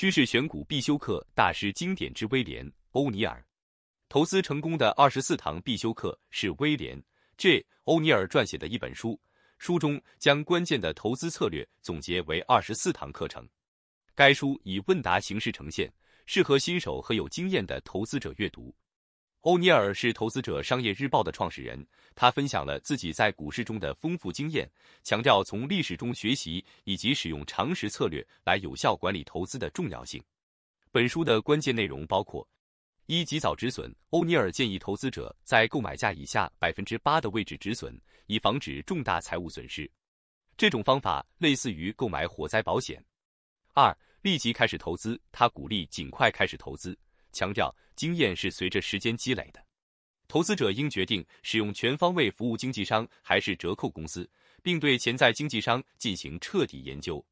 趋势选股必修课大师经典之威廉·欧尼尔，投资成功的二十四堂必修课是威廉 ·J· 欧尼尔撰写的一本书，书中将关键的投资策略总结为二十四堂课程。该书以问答形式呈现，适合新手和有经验的投资者阅读。欧尼尔是投资者商业日报的创始人，他分享了自己在股市中的丰富经验，强调从历史中学习以及使用常识策略来有效管理投资的重要性。本书的关键内容包括：一、及早止损。欧尼尔建议投资者在购买价以下百分之八的位置止损，以防止重大财务损失。这种方法类似于购买火灾保险。二、立即开始投资。他鼓励尽快开始投资。强调经验是随着时间积累的，投资者应决定使用全方位服务经纪商还是折扣公司，并对潜在经纪商进行彻底研究。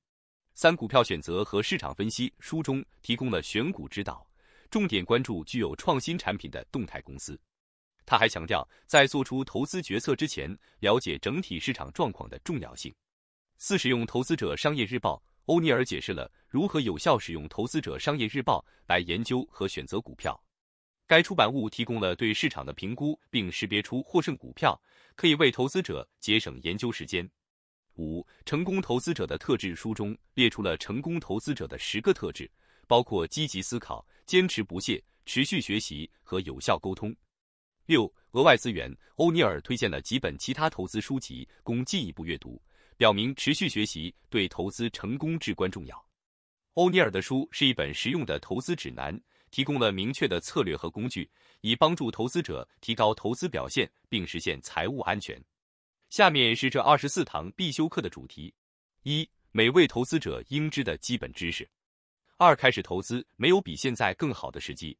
三、股票选择和市场分析书中提供了选股指导，重点关注具有创新产品的动态公司。他还强调，在做出投资决策之前，了解整体市场状况的重要性。四、使用《投资者商业日报》。欧尼尔解释了如何有效使用《投资者商业日报》来研究和选择股票。该出版物提供了对市场的评估，并识别出获胜股票，可以为投资者节省研究时间。五、成功投资者的特质书中列出了成功投资者的十个特质，包括积极思考、坚持不懈、持续学习和有效沟通。六、额外资源，欧尼尔推荐了几本其他投资书籍供进一步阅读。表明持续学习对投资成功至关重要。欧尼尔的书是一本实用的投资指南，提供了明确的策略和工具，以帮助投资者提高投资表现并实现财务安全。下面是这二十四堂必修课的主题：一、每位投资者应知的基本知识；二、开始投资没有比现在更好的时机；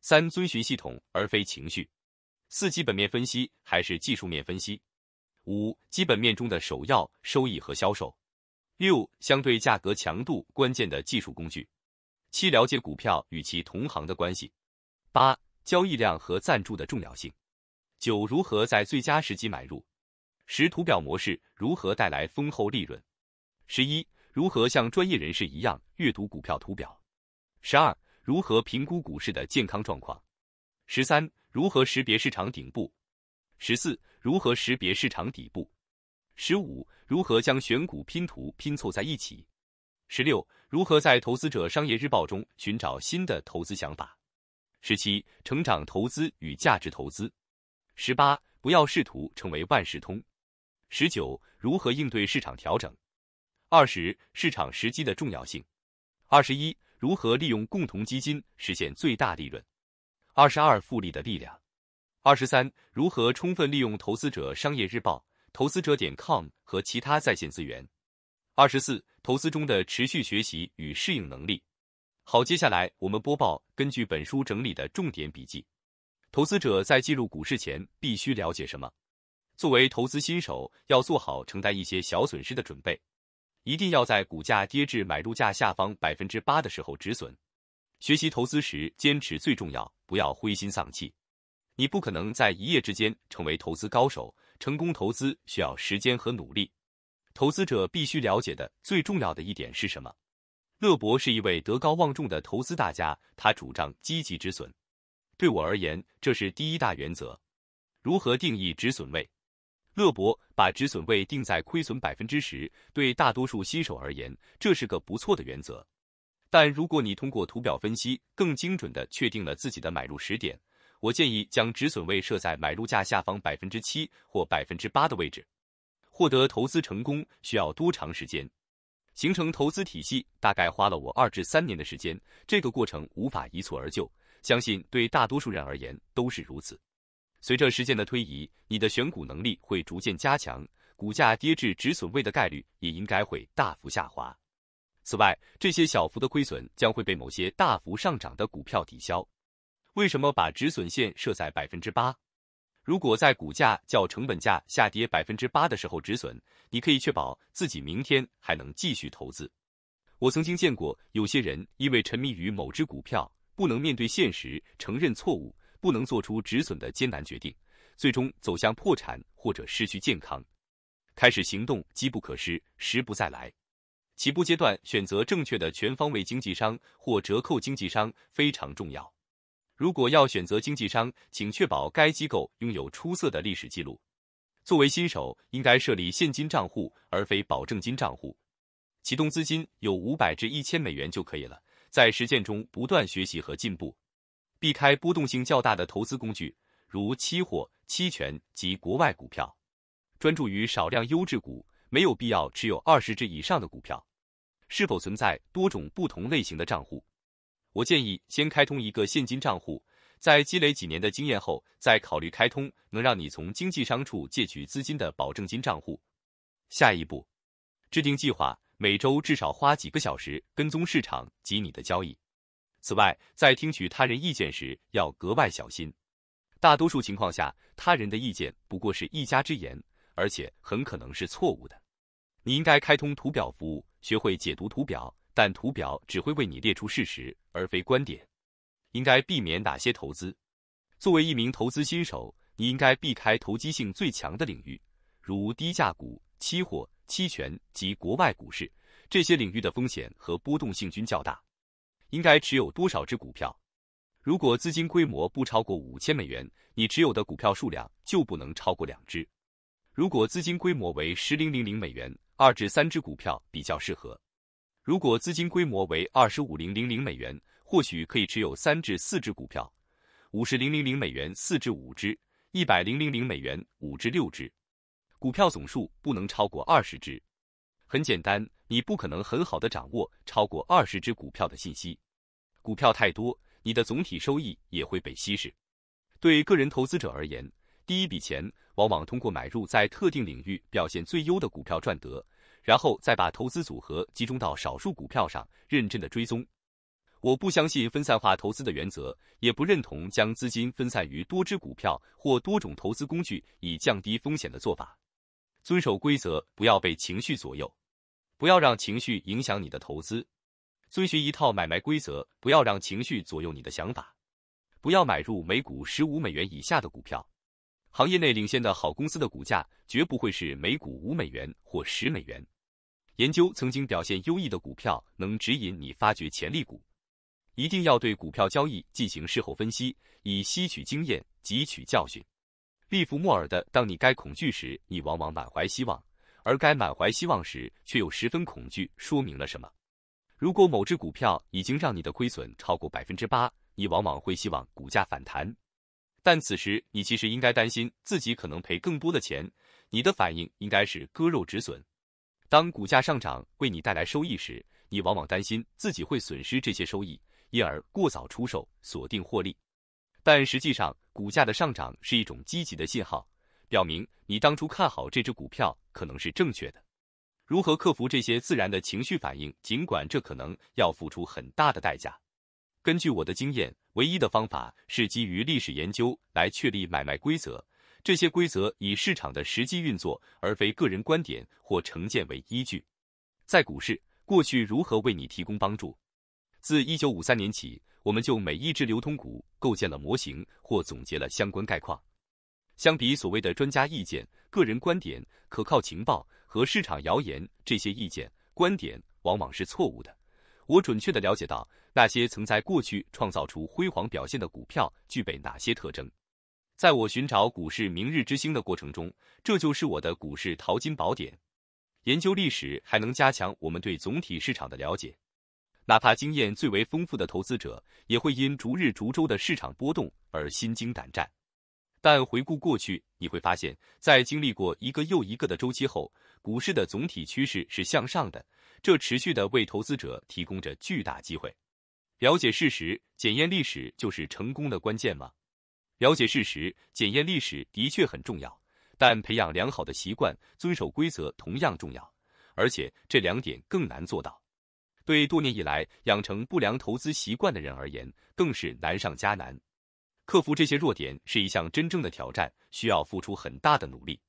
三、遵循系统而非情绪；四、基本面分析还是技术面分析？五、基本面中的首要收益和销售；六、相对价格强度关键的技术工具；七、了解股票与其同行的关系；八、交易量和赞助的重要性；九、如何在最佳时机买入；十、图表模式如何带来丰厚利润；十一、如何像专业人士一样阅读股票图表；十二、如何评估股市的健康状况；十三、如何识别市场顶部；十四。如何识别市场底部？十五、如何将选股拼图拼凑在一起？十六、如何在《投资者商业日报》中寻找新的投资想法？十七、成长投资与价值投资？十八、不要试图成为万事通？十九、如何应对市场调整？二十、市场时机的重要性？二十一、如何利用共同基金实现最大利润？二十二、复利的力量？二十三、如何充分利用投资者商业日报、投资者点 com 和其他在线资源？二十四、投资中的持续学习与适应能力。好，接下来我们播报根据本书整理的重点笔记。投资者在进入股市前必须了解什么？作为投资新手，要做好承担一些小损失的准备。一定要在股价跌至买入价下方百分之八的时候止损。学习投资时，坚持最重要，不要灰心丧气。你不可能在一夜之间成为投资高手。成功投资需要时间和努力。投资者必须了解的最重要的一点是什么？乐博是一位德高望重的投资大家，他主张积极止损。对我而言，这是第一大原则。如何定义止损位？乐博把止损位定在亏损百分之十。对大多数新手而言，这是个不错的原则。但如果你通过图表分析，更精准的确定了自己的买入时点。我建议将止损位设在买入价下方百分之七或百分之八的位置。获得投资成功需要多长时间？形成投资体系大概花了我二至三年的时间。这个过程无法一蹴而就，相信对大多数人而言都是如此。随着时间的推移，你的选股能力会逐渐加强，股价跌至止损位的概率也应该会大幅下滑。此外，这些小幅的亏损将会被某些大幅上涨的股票抵消。为什么把止损线设在百分之八？如果在股价较成本价下跌百分之八的时候止损，你可以确保自己明天还能继续投资。我曾经见过有些人因为沉迷于某只股票，不能面对现实，承认错误，不能做出止损的艰难决定，最终走向破产或者失去健康。开始行动，机不可失，时不再来。起步阶段选择正确的全方位经纪商或折扣经纪商非常重要。如果要选择经纪商，请确保该机构拥有出色的历史记录。作为新手，应该设立现金账户而非保证金账户。启动资金有五百至一千美元就可以了。在实践中不断学习和进步，避开波动性较大的投资工具，如期货、期权及国外股票。专注于少量优质股，没有必要持有二十只以上的股票。是否存在多种不同类型的账户？我建议先开通一个现金账户，在积累几年的经验后，再考虑开通能让你从经纪商处借取资金的保证金账户。下一步，制定计划，每周至少花几个小时跟踪市场及你的交易。此外，在听取他人意见时要格外小心，大多数情况下，他人的意见不过是一家之言，而且很可能是错误的。你应该开通图表服务，学会解读图表。但图表只会为你列出事实，而非观点。应该避免哪些投资？作为一名投资新手，你应该避开投机性最强的领域，如低价股、期货、期权及国外股市。这些领域的风险和波动性均较大。应该持有多少只股票？如果资金规模不超过五千美元，你持有的股票数量就不能超过两只；如果资金规模为十零零零美元，二至三只股票比较适合。如果资金规模为二十五零零零美元，或许可以持有三至四只股票；五十零零零美元四至五只；一百零零零美元五至六只。股票总数不能超过二十只。很简单，你不可能很好的掌握超过二十只股票的信息。股票太多，你的总体收益也会被稀释。对个人投资者而言，第一笔钱往往通过买入在特定领域表现最优的股票赚得。然后再把投资组合集中到少数股票上，认真的追踪。我不相信分散化投资的原则，也不认同将资金分散于多只股票或多种投资工具以降低风险的做法。遵守规则，不要被情绪左右，不要让情绪影响你的投资。遵循一套买卖规则，不要让情绪左右你的想法。不要买入每股十五美元以下的股票。行业内领先的好公司的股价绝不会是每股五美元或十美元。研究曾经表现优异的股票，能指引你发掘潜力股。一定要对股票交易进行事后分析，以吸取经验、汲取教训。利弗莫尔的：“当你该恐惧时，你往往满怀希望；而该满怀希望时，却又十分恐惧。”说明了什么？如果某只股票已经让你的亏损超过百分之八，你往往会希望股价反弹，但此时你其实应该担心自己可能赔更多的钱。你的反应应该是割肉止损。当股价上涨为你带来收益时，你往往担心自己会损失这些收益，因而过早出售锁定获利。但实际上，股价的上涨是一种积极的信号，表明你当初看好这只股票可能是正确的。如何克服这些自然的情绪反应？尽管这可能要付出很大的代价。根据我的经验，唯一的方法是基于历史研究来确立买卖规则。这些规则以市场的实际运作，而非个人观点或成见为依据。在股市，过去如何为你提供帮助？自一九五三年起，我们就每一只流通股构建了模型，或总结了相关概况。相比所谓的专家意见、个人观点、可靠情报和市场谣言，这些意见观点往往是错误的。我准确的了解到那些曾在过去创造出辉煌表现的股票具备哪些特征。在我寻找股市明日之星的过程中，这就是我的股市淘金宝典。研究历史还能加强我们对总体市场的了解。哪怕经验最为丰富的投资者，也会因逐日逐周的市场波动而心惊胆战。但回顾过去，你会发现在经历过一个又一个的周期后，股市的总体趋势是向上的，这持续的为投资者提供着巨大机会。了解事实，检验历史，就是成功的关键吗？了解事实、检验历史的确很重要，但培养良好的习惯、遵守规则同样重要，而且这两点更难做到。对多年以来养成不良投资习惯的人而言，更是难上加难。克服这些弱点是一项真正的挑战，需要付出很大的努力。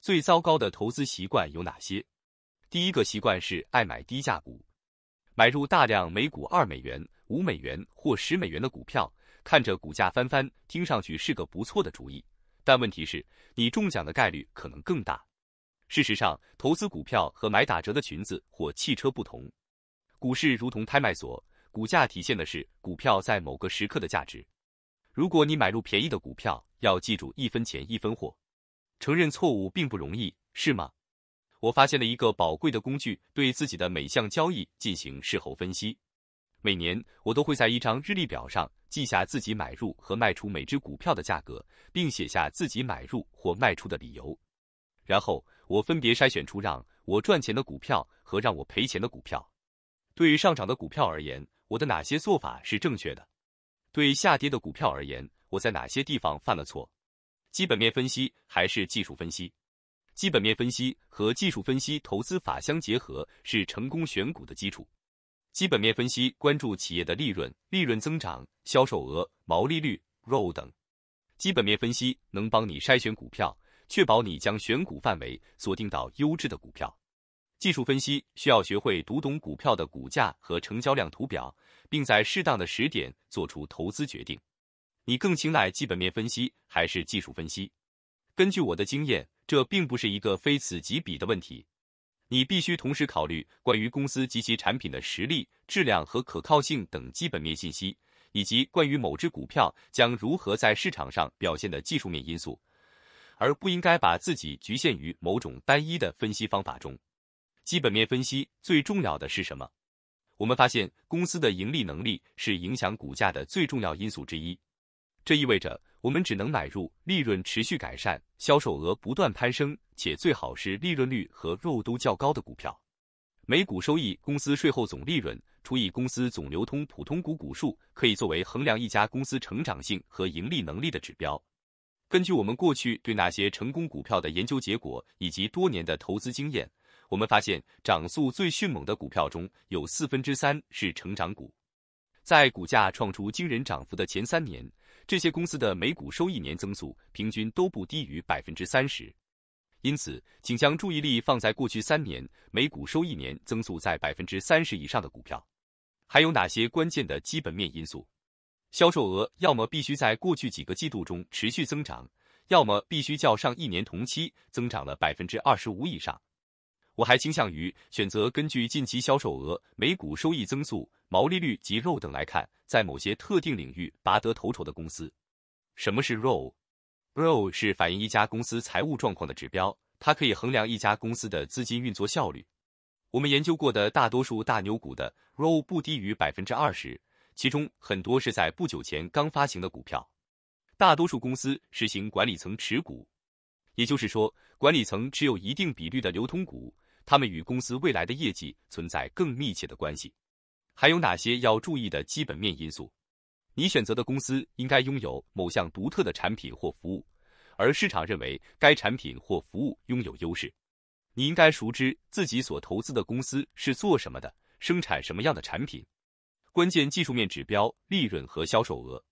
最糟糕的投资习惯有哪些？第一个习惯是爱买低价股，买入大量每股二美元、五美元或十美元的股票。看着股价翻番，听上去是个不错的主意，但问题是，你中奖的概率可能更大。事实上，投资股票和买打折的裙子或汽车不同。股市如同拍卖所，股价体现的是股票在某个时刻的价值。如果你买入便宜的股票，要记住一分钱一分货。承认错误并不容易，是吗？我发现了一个宝贵的工具，对自己的每项交易进行事后分析。每年我都会在一张日历表上。记下自己买入和卖出每只股票的价格，并写下自己买入或卖出的理由。然后，我分别筛选出让我赚钱的股票和让我赔钱的股票。对于上涨的股票而言，我的哪些做法是正确的？对下跌的股票而言，我在哪些地方犯了错？基本面分析还是技术分析？基本面分析和技术分析投资法相结合是成功选股的基础。基本面分析关注企业的利润、利润增长、销售额、毛利率、ROE 等。基本面分析能帮你筛选股票，确保你将选股范围锁定到优质的股票。技术分析需要学会读懂股票的股价和成交量图表，并在适当的时点做出投资决定。你更青睐基本面分析还是技术分析？根据我的经验，这并不是一个非此即彼的问题。你必须同时考虑关于公司及其产品的实力、质量和可靠性等基本面信息，以及关于某只股票将如何在市场上表现的技术面因素，而不应该把自己局限于某种单一的分析方法中。基本面分析最重要的是什么？我们发现公司的盈利能力是影响股价的最重要因素之一。这意味着我们只能买入利润持续改善、销售额不断攀升，且最好是利润率和肉都较高的股票。每股收益公司税后总利润除以公司总流通普通股股数，可以作为衡量一家公司成长性和盈利能力的指标。根据我们过去对那些成功股票的研究结果以及多年的投资经验，我们发现涨速最迅猛的股票中有四分之三是成长股。在股价创出惊人涨幅的前三年。这些公司的每股收益年增速平均都不低于百分之三十，因此，请将注意力放在过去三年每股收益年增速在百分之三十以上的股票。还有哪些关键的基本面因素？销售额要么必须在过去几个季度中持续增长，要么必须较上一年同期增长了百分之二十五以上。我还倾向于选择根据近期销售额、每股收益增速。毛利率及 RO e 等来看，在某些特定领域拔得头筹的公司。什么是 RO？RO e e 是反映一家公司财务状况的指标，它可以衡量一家公司的资金运作效率。我们研究过的大多数大牛股的 RO e 不低于百分之二十，其中很多是在不久前刚发行的股票。大多数公司实行管理层持股，也就是说，管理层持有一定比率的流通股，他们与公司未来的业绩存在更密切的关系。还有哪些要注意的基本面因素？你选择的公司应该拥有某项独特的产品或服务，而市场认为该产品或服务拥有优势。你应该熟知自己所投资的公司是做什么的，生产什么样的产品。关键技术面指标、利润和销售额。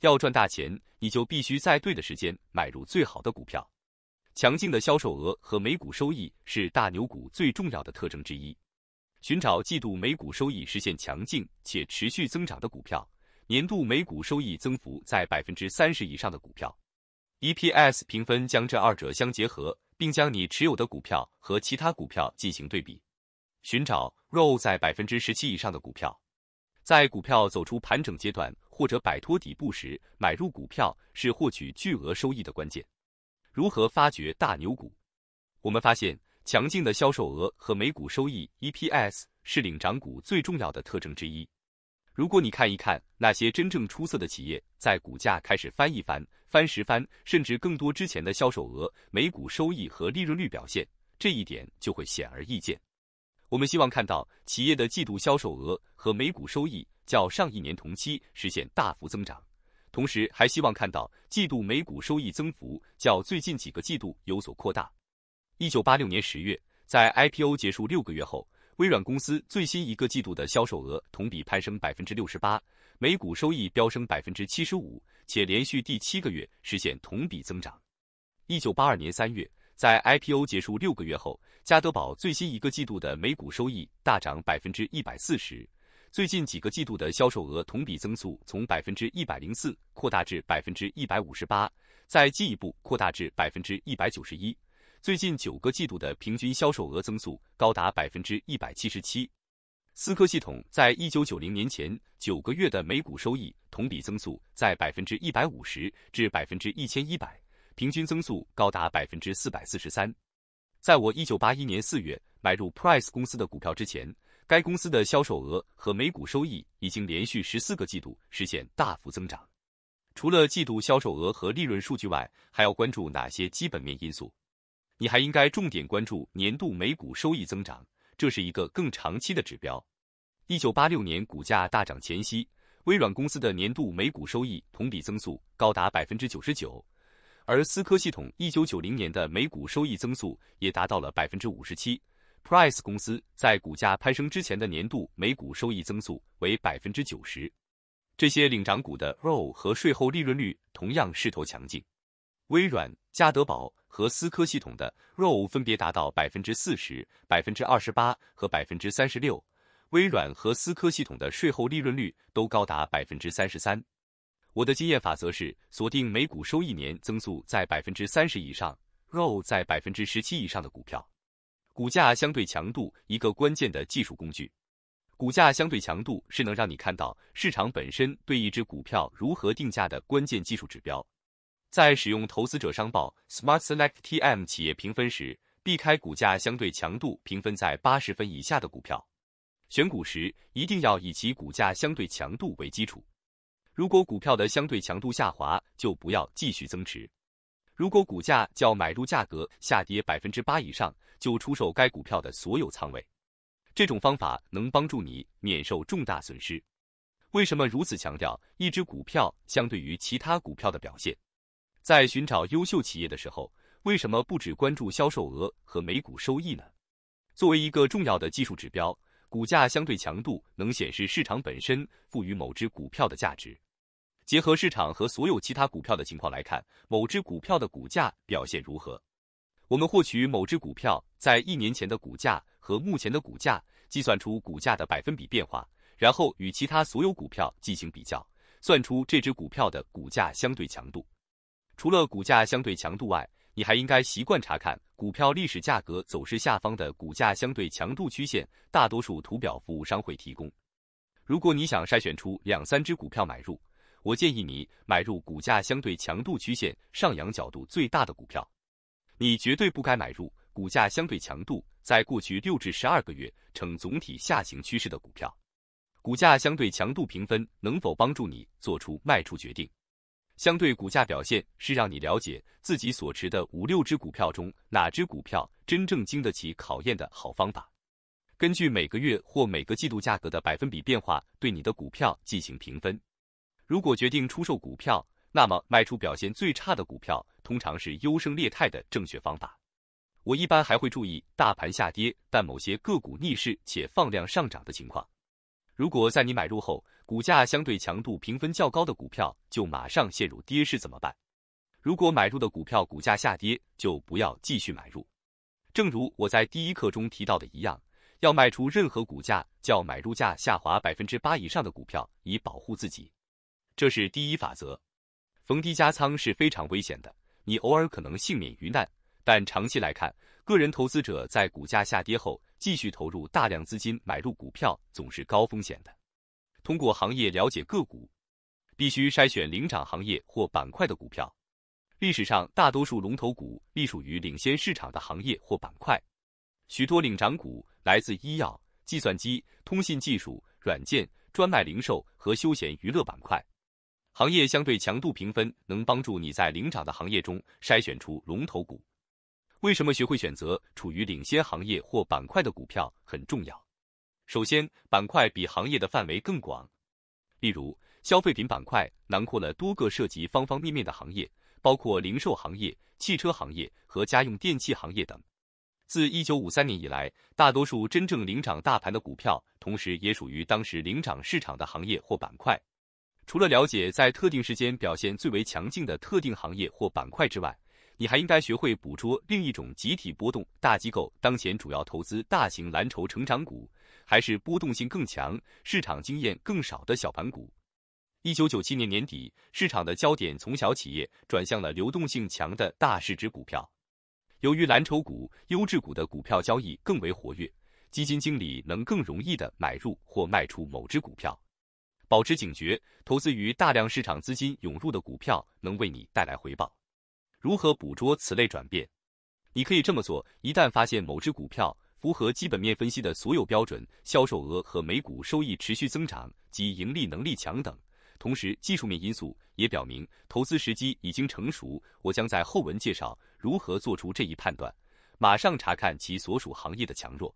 要赚大钱，你就必须在对的时间买入最好的股票。强劲的销售额和每股收益是大牛股最重要的特征之一。寻找季度每股收益实现强劲且持续增长的股票，年度每股收益增幅在百分之三十以上的股票。EPS 评分将这二者相结合，并将你持有的股票和其他股票进行对比，寻找 ROE 在百分之十七以上的股票。在股票走出盘整阶段或者摆脱底部时买入股票是获取巨额收益的关键。如何发掘大牛股？我们发现。强劲的销售额和每股收益 （EPS） 是领涨股最重要的特征之一。如果你看一看那些真正出色的企业，在股价开始翻一番、翻十番甚至更多之前的销售额、每股收益和利润率表现，这一点就会显而易见。我们希望看到企业的季度销售额和每股收益较上一年同期实现大幅增长，同时还希望看到季度每股收益增幅较最近几个季度有所扩大。一九八六年十月，在 IPO 结束六个月后，微软公司最新一个季度的销售额同比攀升百分之六十八，每股收益飙升百分之七十五，且连续第七个月实现同比增长。一九八二年三月，在 IPO 结束六个月后，加德宝最新一个季度的每股收益大涨百分之一百四十，最近几个季度的销售额同比增速从百分之一百零四扩大至百分之一百五十八，再进一步扩大至百分之一百九十一。最近九个季度的平均销售额增速高达百分之一百七十七。思科系统在一九九零年前九个月的每股收益同比增速在百分之一百五十至百分之一千一百，平均增速高达百分之四百四十三。在我一九八一年四月买入 Price 公司的股票之前，该公司的销售额和每股收益已经连续十四个季度实现大幅增长。除了季度销售额和利润数据外，还要关注哪些基本面因素？你还应该重点关注年度每股收益增长，这是一个更长期的指标。一九八六年股价大涨前夕，微软公司的年度每股收益同比增速高达百分之九十九，而思科系统一九九零年的每股收益增速也达到了百分之五十七。Price 公司在股价攀升之前的年度每股收益增速为百分之九十，这些领涨股的 ROE 和税后利润率同样势头强劲。微软、加德堡和思科系统的 ROE 分别达到百分之四十、百分之二十八和百分之三十六。微软和思科系统的税后利润率都高达百分之三十三。我的经验法则是锁定每股收益年增速在百分之三十以上、ROE 在百分之十七以上的股票。股价相对强度一个关键的技术工具。股价相对强度是能让你看到市场本身对一只股票如何定价的关键技术指标。在使用投资者商报 Smart Select TM 企业评分时，避开股价相对强度评分在八十分以下的股票。选股时一定要以其股价相对强度为基础。如果股票的相对强度下滑，就不要继续增持。如果股价较买入价格下跌百分之八以上，就出售该股票的所有仓位。这种方法能帮助你免受重大损失。为什么如此强调一只股票相对于其他股票的表现？在寻找优秀企业的时候，为什么不只关注销售额和每股收益呢？作为一个重要的技术指标，股价相对强度能显示市场本身赋予某只股票的价值。结合市场和所有其他股票的情况来看，某只股票的股价表现如何？我们获取某只股票在一年前的股价和目前的股价，计算出股价的百分比变化，然后与其他所有股票进行比较，算出这只股票的股价相对强度。除了股价相对强度外，你还应该习惯查看股票历史价格走势下方的股价相对强度曲线，大多数图表服务商会提供。如果你想筛选出两三只股票买入，我建议你买入股价相对强度曲线上扬角度最大的股票。你绝对不该买入股价相对强度在过去六至十二个月呈总体下行趋势的股票。股价相对强度评分能否帮助你做出卖出决定？相对股价表现是让你了解自己所持的五六只股票中哪只股票真正经得起考验的好方法。根据每个月或每个季度价格的百分比变化，对你的股票进行评分。如果决定出售股票，那么卖出表现最差的股票通常是优胜劣汰的正确方法。我一般还会注意大盘下跌，但某些个股逆势且放量上涨的情况。如果在你买入后，股价相对强度评分较高的股票就马上陷入跌势怎么办？如果买入的股票股价下跌，就不要继续买入。正如我在第一课中提到的一样，要卖出任何股价较买入价下滑百分之八以上的股票，以保护自己。这是第一法则。逢低加仓是非常危险的，你偶尔可能幸免于难，但长期来看，个人投资者在股价下跌后。继续投入大量资金买入股票总是高风险的。通过行业了解个股，必须筛选领涨行业或板块的股票。历史上大多数龙头股隶属于领先市场的行业或板块。许多领涨股来自医药、计算机、通信技术、软件、专卖零售和休闲娱乐板块。行业相对强度评分能帮助你在领涨的行业中筛选出龙头股。为什么学会选择处于领先行业或板块的股票很重要？首先，板块比行业的范围更广。例如，消费品板块囊括了多个涉及方方面面的行业，包括零售行业、汽车行业和家用电器行业等。自1953年以来，大多数真正领涨大盘的股票，同时也属于当时领涨市场的行业或板块。除了了解在特定时间表现最为强劲的特定行业或板块之外，你还应该学会捕捉另一种集体波动。大机构当前主要投资大型蓝筹成长股，还是波动性更强、市场经验更少的小盘股？一九九七年年底，市场的焦点从小企业转向了流动性强的大市值股票。由于蓝筹股、优质股的股票交易更为活跃，基金经理能更容易地买入或卖出某只股票。保持警觉，投资于大量市场资金涌入的股票，能为你带来回报。如何捕捉此类转变？你可以这么做：一旦发现某只股票符合基本面分析的所有标准，销售额和每股收益持续增长及盈利能力强等，同时技术面因素也表明投资时机已经成熟，我将在后文介绍如何做出这一判断。马上查看其所属行业的强弱。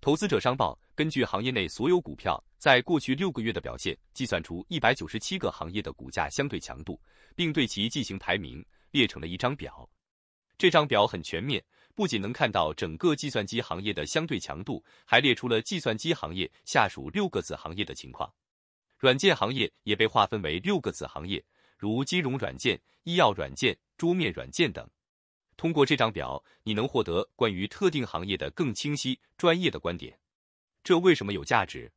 投资者商报根据行业内所有股票在过去六个月的表现，计算出一百九十七个行业的股价相对强度，并对其进行排名。列成了一张表，这张表很全面，不仅能看到整个计算机行业的相对强度，还列出了计算机行业下属六个子行业的情况。软件行业也被划分为六个子行业，如金融软件、医药软件、桌面软件等。通过这张表，你能获得关于特定行业的更清晰、专业的观点。这为什么有价值？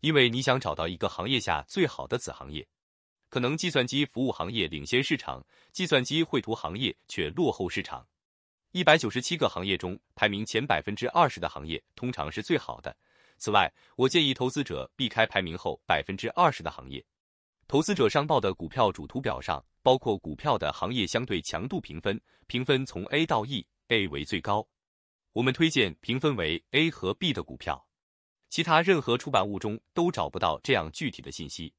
因为你想找到一个行业下最好的子行业。可能计算机服务行业领先市场，计算机绘图行业却落后市场。一百九十七个行业中，排名前百分之二十的行业通常是最好的。此外，我建议投资者避开排名后百分之二十的行业。投资者商报的股票主图表上包括股票的行业相对强度评分，评分从 A 到 E，A 为最高。我们推荐评分为 A 和 B 的股票。其他任何出版物中都找不到这样具体的信息。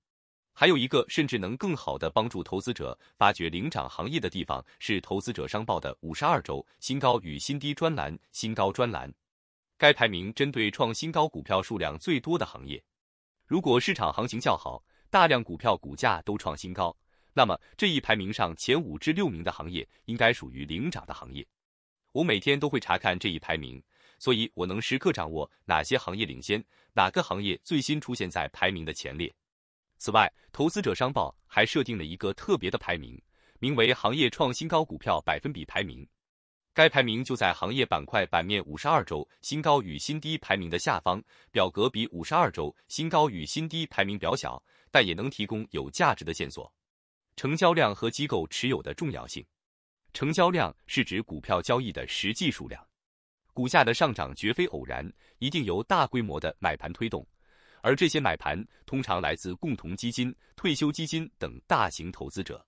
还有一个甚至能更好地帮助投资者发掘领涨行业的地方是《投资者商报》的“五十二周新高与新低”专栏“新高”专栏。该排名针对创新高股票数量最多的行业。如果市场行情较好，大量股票股价都创新高，那么这一排名上前五至六名的行业应该属于领涨的行业。我每天都会查看这一排名，所以我能时刻掌握哪些行业领先，哪个行业最新出现在排名的前列。此外，投资者商报还设定了一个特别的排名，名为“行业创新高股票百分比排名”。该排名就在行业板块版面五十二周新高与新低排名的下方表格，比五十二周新高与新低排名表小，但也能提供有价值的线索。成交量和机构持有的重要性。成交量是指股票交易的实际数量。股价的上涨绝非偶然，一定由大规模的买盘推动。而这些买盘通常来自共同基金、退休基金等大型投资者。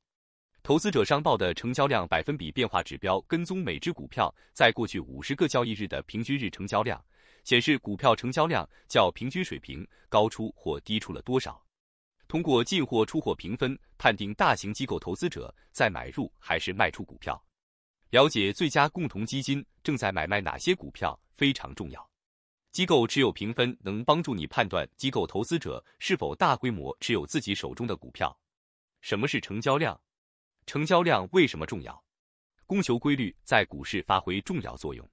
投资者商报的成交量百分比变化指标跟踪每只股票在过去五十个交易日的平均日成交量，显示股票成交量较平均水平高出或低出了多少。通过进货出货评分判定大型机构投资者在买入还是卖出股票。了解最佳共同基金正在买卖哪些股票非常重要。机构持有评分能帮助你判断机构投资者是否大规模持有自己手中的股票。什么是成交量？成交量为什么重要？供求规律在股市发挥重要作用。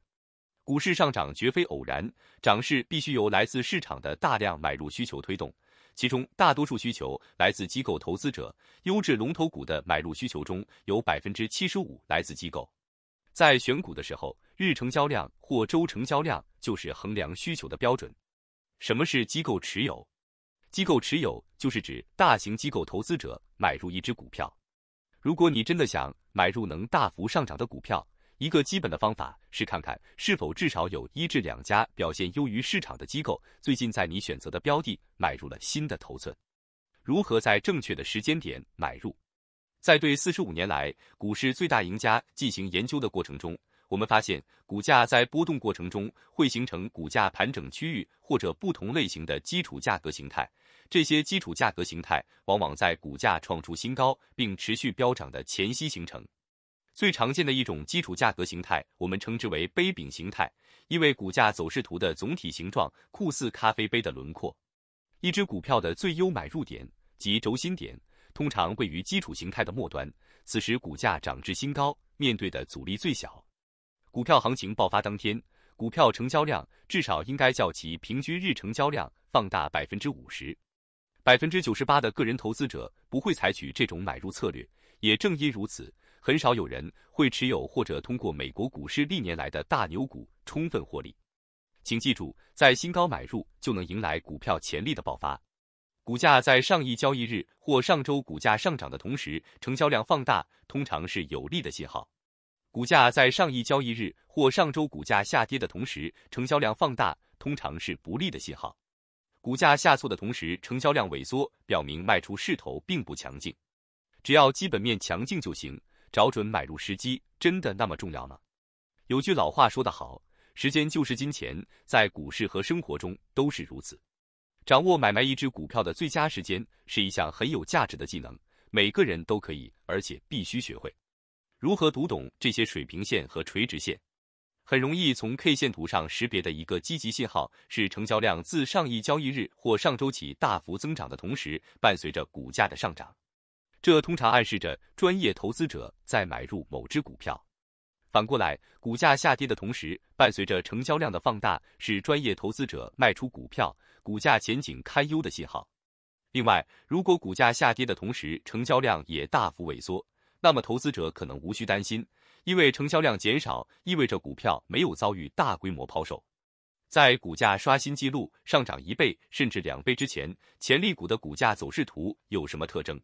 股市上涨绝非偶然，涨势必须由来自市场的大量买入需求推动，其中大多数需求来自机构投资者。优质龙头股的买入需求中有百分之七十五来自机构。在选股的时候，日成交量或周成交量就是衡量需求的标准。什么是机构持有？机构持有就是指大型机构投资者买入一只股票。如果你真的想买入能大幅上涨的股票，一个基本的方法是看看是否至少有一至两家表现优于市场的机构最近在你选择的标的买入了新的头寸。如何在正确的时间点买入？在对四十五年来股市最大赢家进行研究的过程中，我们发现，股价在波动过程中会形成股价盘整区域或者不同类型的基础价格形态。这些基础价格形态往往在股价创出新高并持续飙涨的前夕形成。最常见的一种基础价格形态，我们称之为杯柄形态，因为股价走势图的总体形状酷似咖啡杯的轮廓。一只股票的最优买入点及轴心点。通常位于基础形态的末端，此时股价涨至新高，面对的阻力最小。股票行情爆发当天，股票成交量至少应该较其平均日成交量放大百分之五十。百分之九十八的个人投资者不会采取这种买入策略，也正因如此，很少有人会持有或者通过美国股市历年来的大牛股充分获利。请记住，在新高买入就能迎来股票潜力的爆发。股价在上一交易日或上周股价上涨的同时，成交量放大，通常是有利的信号；股价在上一交易日或上周股价下跌的同时，成交量放大，通常是不利的信号。股价下挫的同时，成交量萎缩，表明卖出势头并不强劲。只要基本面强劲就行，找准买入时机真的那么重要吗？有句老话说得好：“时间就是金钱”，在股市和生活中都是如此。掌握买卖一只股票的最佳时间是一项很有价值的技能，每个人都可以，而且必须学会如何读懂这些水平线和垂直线。很容易从 K 线图上识别的一个积极信号是成交量自上一交易日或上周起大幅增长的同时，伴随着股价的上涨，这通常暗示着专业投资者在买入某只股票。反过来，股价下跌的同时伴随着成交量的放大，是专业投资者卖出股票。股价前景堪忧的信号。另外，如果股价下跌的同时，成交量也大幅萎缩，那么投资者可能无需担心，因为成交量减少意味着股票没有遭遇大规模抛售。在股价刷新纪录、上涨一倍甚至两倍之前，潜力股的股价走势图有什么特征？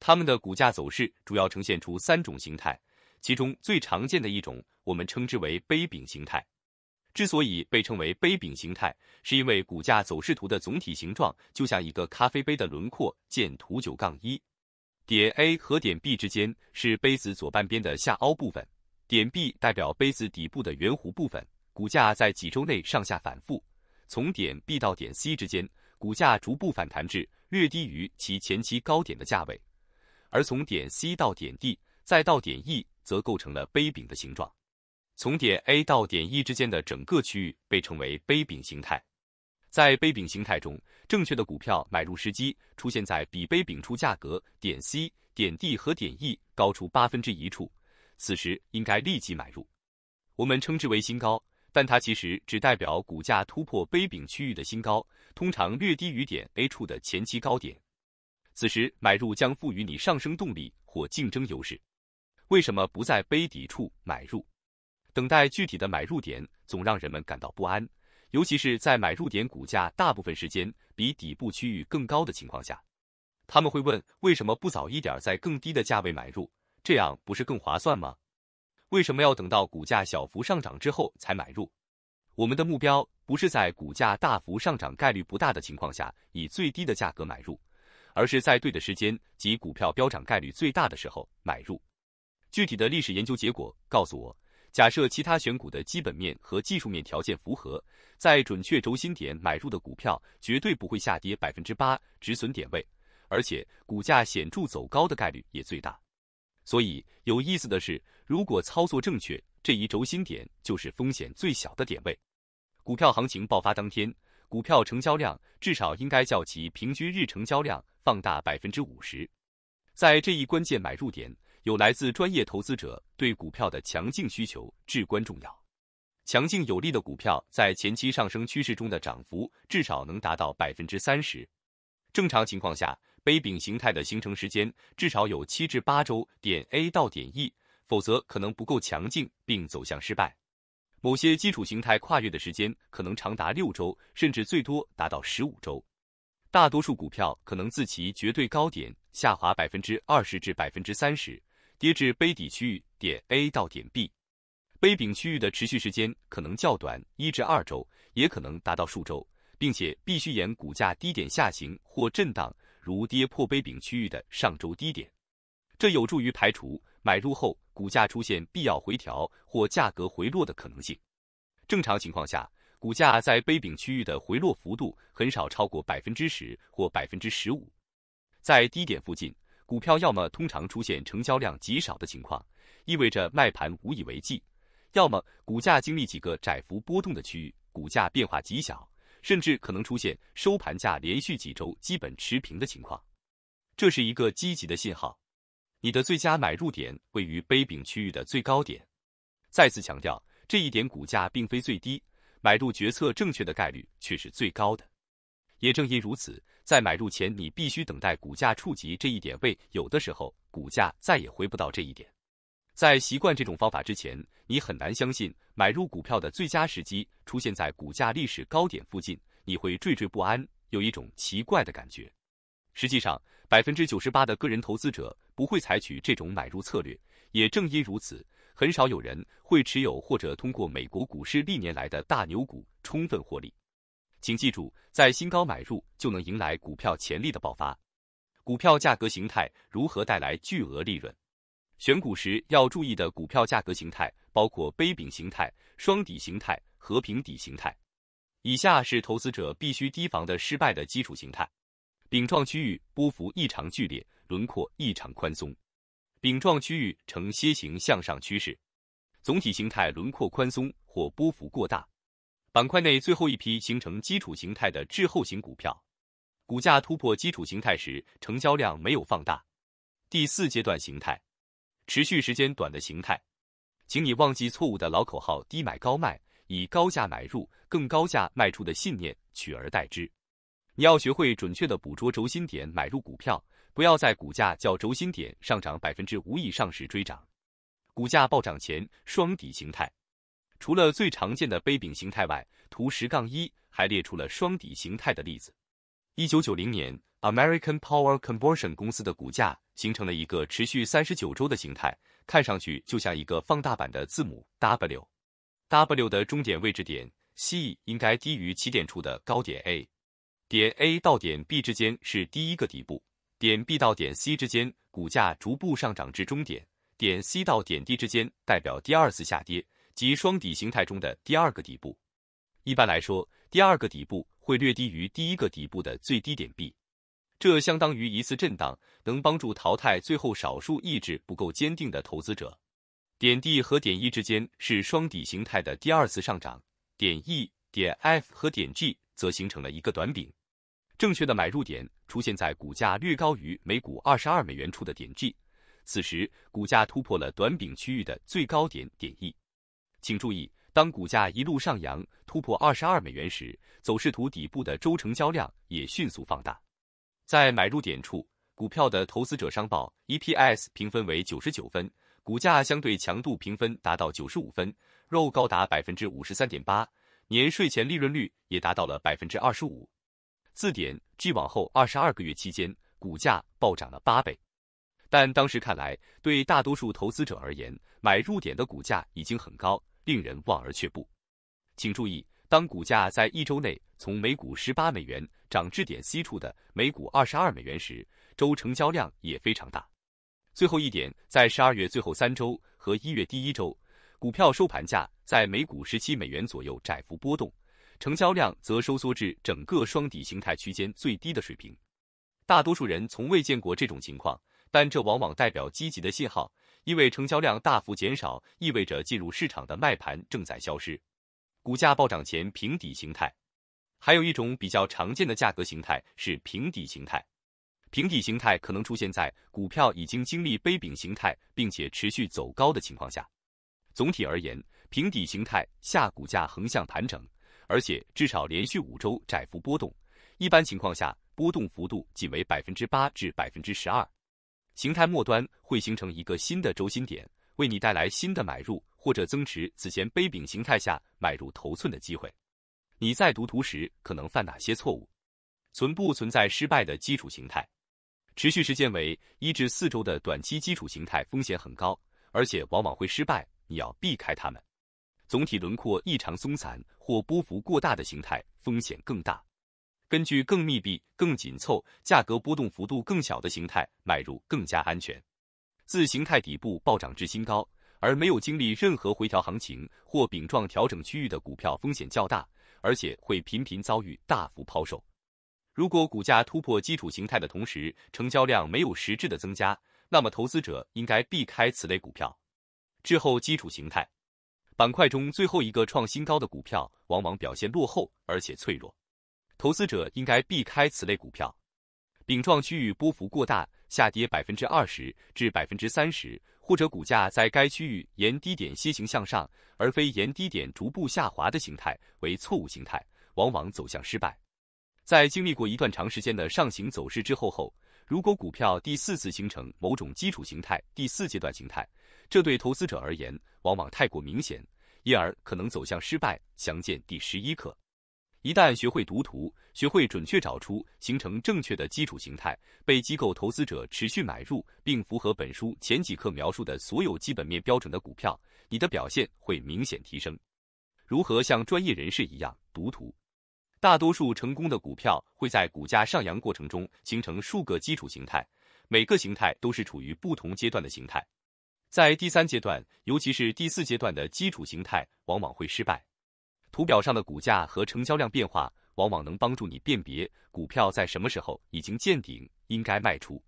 它们的股价走势主要呈现出三种形态，其中最常见的一种，我们称之为杯柄形态。之所以被称为杯柄形态，是因为股价走势图的总体形状就像一个咖啡杯的轮廓。见图九杠一，点 A 和点 B 之间是杯子左半边的下凹部分，点 B 代表杯子底部的圆弧部分。股价在几周内上下反复，从点 B 到点 C 之间，股价逐步反弹至略低于其前期高点的价位，而从点 C 到点 D 再到点 E，则构成了杯柄的形状。从点 A 到点 E 之间的整个区域被称为杯柄形态。在杯柄形态中，正确的股票买入时机出现在比杯柄处价格点 C、点 D 和点 E 高出八分之一处，此时应该立即买入。我们称之为新高，但它其实只代表股价突破杯柄区域的新高，通常略低于点 A 处的前期高点。此时买入将赋予你上升动力或竞争优势。为什么不在杯底处买入？等待具体的买入点总让人们感到不安，尤其是在买入点股价大部分时间比底部区域更高的情况下，他们会问：为什么不早一点在更低的价位买入，这样不是更划算吗？为什么要等到股价小幅上涨之后才买入？我们的目标不是在股价大幅上涨概率不大的情况下以最低的价格买入，而是在对的时间及股票飙涨概率最大的时候买入。具体的历史研究结果告诉我。假设其他选股的基本面和技术面条件符合，在准确轴心点买入的股票绝对不会下跌百分之八止损点位，而且股价显著走高的概率也最大。所以有意思的是，如果操作正确，这一轴心点就是风险最小的点位。股票行情爆发当天，股票成交量至少应该较其平均日成交量放大百分之五十，在这一关键买入点。有来自专业投资者对股票的强劲需求至关重要。强劲有力的股票在前期上升趋势中的涨幅至少能达到百分之三十。正常情况下，杯柄形态的形成时间至少有七至八周，点 A 到点 E，否则可能不够强劲并走向失败。某些基础形态跨越的时间可能长达六周，甚至最多达到十五周。大多数股票可能自其绝对高点下滑百分之二十至百分之三十。跌至杯底区域点 A 到点 B，杯柄区域的持续时间可能较短，一至二周，也可能达到数周，并且必须沿股价低点下行或震荡，如跌破杯柄区域的上周低点。这有助于排除买入后股价出现必要回调或价格回落的可能性。正常情况下，股价在杯柄区域的回落幅度很少超过百分之十或百分之十五，在低点附近。股票要么通常出现成交量极少的情况，意味着卖盘无以为继；要么股价经历几个窄幅波动的区域，股价变化极小，甚至可能出现收盘价连续几周基本持平的情况。这是一个积极的信号。你的最佳买入点位于杯柄区域的最高点。再次强调这一点，股价并非最低，买入决策正确的概率却是最高的。也正因如此。在买入前，你必须等待股价触及这一点位。有的时候，股价再也回不到这一点。在习惯这种方法之前，你很难相信买入股票的最佳时机出现在股价历史高点附近。你会惴惴不安，有一种奇怪的感觉。实际上，百分之九十八的个人投资者不会采取这种买入策略。也正因如此，很少有人会持有或者通过美国股市历年来的大牛股充分获利。请记住，在新高买入就能迎来股票潜力的爆发。股票价格形态如何带来巨额利润？选股时要注意的股票价格形态包括杯柄形态、双底形态和平底形态。以下是投资者必须提防的失败的基础形态：柄状区域波幅异常剧烈，轮廓异常宽松；柄状区域呈楔形向上趋势，总体形态轮廓宽松或波幅过大。板块内最后一批形成基础形态的滞后型股票，股价突破基础形态时，成交量没有放大。第四阶段形态，持续时间短的形态，请你忘记错误的老口号“低买高卖”，以高价买入、更高价卖出的信念取而代之。你要学会准确的捕捉轴心点买入股票，不要在股价较轴心点上涨百分之五以上时追涨。股价暴涨前，双底形态。除了最常见的杯柄形态外，图十杠一还列出了双底形态的例子。一九九零年，American Power Conversion 公司的股价形成了一个持续三十九周的形态，看上去就像一个放大版的字母 W。W 的终点位置点 C 应该低于起点处的高点 A。点 A 到点 B 之间是第一个底部，点 B 到点 C 之间股价逐步上涨至终点，点 C 到点 D 之间代表第二次下跌。及双底形态中的第二个底部，一般来说，第二个底部会略低于第一个底部的最低点 B，这相当于一次震荡，能帮助淘汰最后少数意志不够坚定的投资者。点 D 和点 E 之间是双底形态的第二次上涨，点 E、点 F 和点 G 则形成了一个短柄。正确的买入点出现在股价略高于每股二十二美元处的点 G，此时股价突破了短柄区域的最高点点 E。请注意，当股价一路上扬突破二十二美元时，走势图底部的周成交量也迅速放大。在买入点处，股票的投资者商报 E P S 评分为九十九分，股价相对强度评分达到九十五分肉高达百分之五十三点八，年税前利润率也达到了百分之二十五。自点 G 往后二十二个月期间，股价暴涨了八倍。但当时看来，对大多数投资者而言，买入点的股价已经很高。令人望而却步。请注意，当股价在一周内从每股十八美元涨至点 C 处的每股二十二美元时，周成交量也非常大。最后一点，在十二月最后三周和一月第一周，股票收盘价在每股十七美元左右窄幅波动，成交量则收缩至整个双底形态区间最低的水平。大多数人从未见过这种情况，但这往往代表积极的信号。因为成交量大幅减少，意味着进入市场的卖盘正在消失。股价暴涨前平底形态，还有一种比较常见的价格形态是平底形态。平底形态可能出现在股票已经经历杯柄形态并且持续走高的情况下。总体而言，平底形态下股价横向盘整，而且至少连续五周窄幅波动。一般情况下，波动幅度仅为百分之八至百分之十二。形态末端会形成一个新的轴心点，为你带来新的买入或者增持此前杯柄形态下买入头寸的机会。你在读图时可能犯哪些错误？存不存在失败的基础形态？持续时间为一至四周的短期基础形态风险很高，而且往往会失败，你要避开它们。总体轮廓异常松散或波幅过大的形态风险更大。根据更密闭、更紧凑、价格波动幅度更小的形态买入更加安全。自形态底部暴涨至新高，而没有经历任何回调行情或饼状调整区域的股票风险较大，而且会频频遭遇大幅抛售。如果股价突破基础形态的同时，成交量没有实质的增加，那么投资者应该避开此类股票。之后，基础形态板块中最后一个创新高的股票往往表现落后而且脆弱。投资者应该避开此类股票。饼状区域波幅过大，下跌百分之二十至百分之三十，或者股价在该区域沿低点楔形向上，而非沿低点逐步下滑的形态为错误形态，往往走向失败。在经历过一段长时间的上行走势之后，后如果股票第四次形成某种基础形态第四阶段形态，这对投资者而言往往太过明显，因而可能走向失败。详见第十一课。一旦学会读图，学会准确找出形成正确的基础形态，被机构投资者持续买入，并符合本书前几课描述的所有基本面标准的股票，你的表现会明显提升。如何像专业人士一样读图？大多数成功的股票会在股价上扬过程中形成数个基础形态，每个形态都是处于不同阶段的形态。在第三阶段，尤其是第四阶段的基础形态，往往会失败。图表上的股价和成交量变化，往往能帮助你辨别股票在什么时候已经见顶，应该卖出。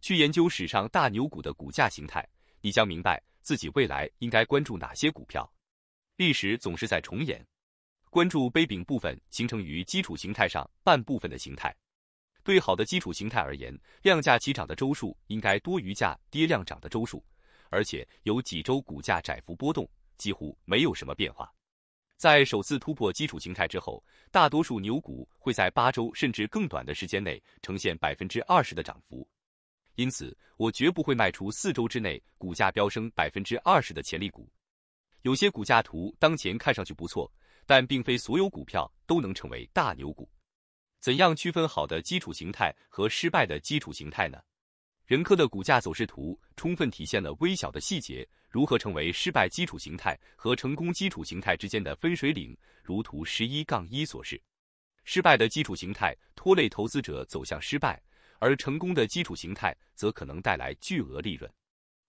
去研究史上大牛股的股价形态，你将明白自己未来应该关注哪些股票。历史总是在重演，关注杯柄部分形成于基础形态上半部分的形态。对好的基础形态而言，量价齐涨的周数应该多于价跌量涨的周数，而且有几周股价窄幅波动，几乎没有什么变化。在首次突破基础形态之后，大多数牛股会在八周甚至更短的时间内呈现百分之二十的涨幅。因此，我绝不会卖出四周之内股价飙升百分之二十的潜力股。有些股价图当前看上去不错，但并非所有股票都能成为大牛股。怎样区分好的基础形态和失败的基础形态呢？仁科的股价走势图充分体现了微小的细节如何成为失败基础形态和成功基础形态之间的分水岭，如图十一杠一所示。失败的基础形态拖累投资者走向失败，而成功的基础形态则可能带来巨额利润。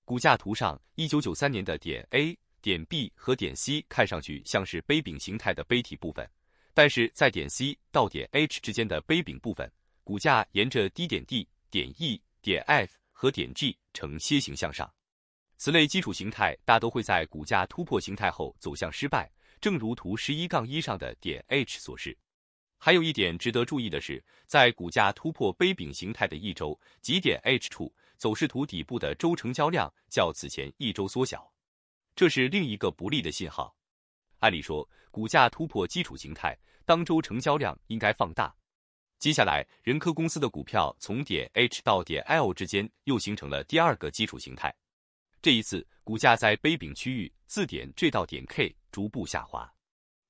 股价图上，一九九三年的点 A、点 B 和点 C 看上去像是杯柄形态的杯体部分，但是在点 C 到点 H 之间的杯柄部分，股价沿着低点 D、点 E。点 F 和点 G 呈楔形向上，此类基础形态大都会在股价突破形态后走向失败，正如图十一杠一上的点 H 所示。还有一点值得注意的是，在股价突破杯柄形态的一周即点 H 处，走势图底部的周成交量较此前一周缩小，这是另一个不利的信号。按理说，股价突破基础形态，当周成交量应该放大。接下来，仁科公司的股票从点 H 到点 L 之间又形成了第二个基础形态。这一次，股价在杯柄区域自点 J 到点 K 逐步下滑，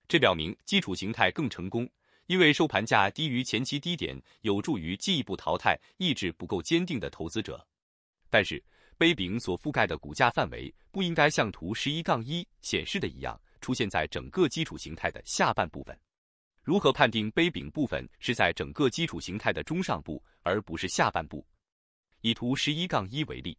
这表明基础形态更成功，因为收盘价低于前期低点，有助于进一步淘汰意志不够坚定的投资者。但是，杯柄所覆盖的股价范围不应该像图十一杠一显示的一样出现在整个基础形态的下半部分。如何判定杯柄部分是在整个基础形态的中上部，而不是下半部？以图十一杠一为例，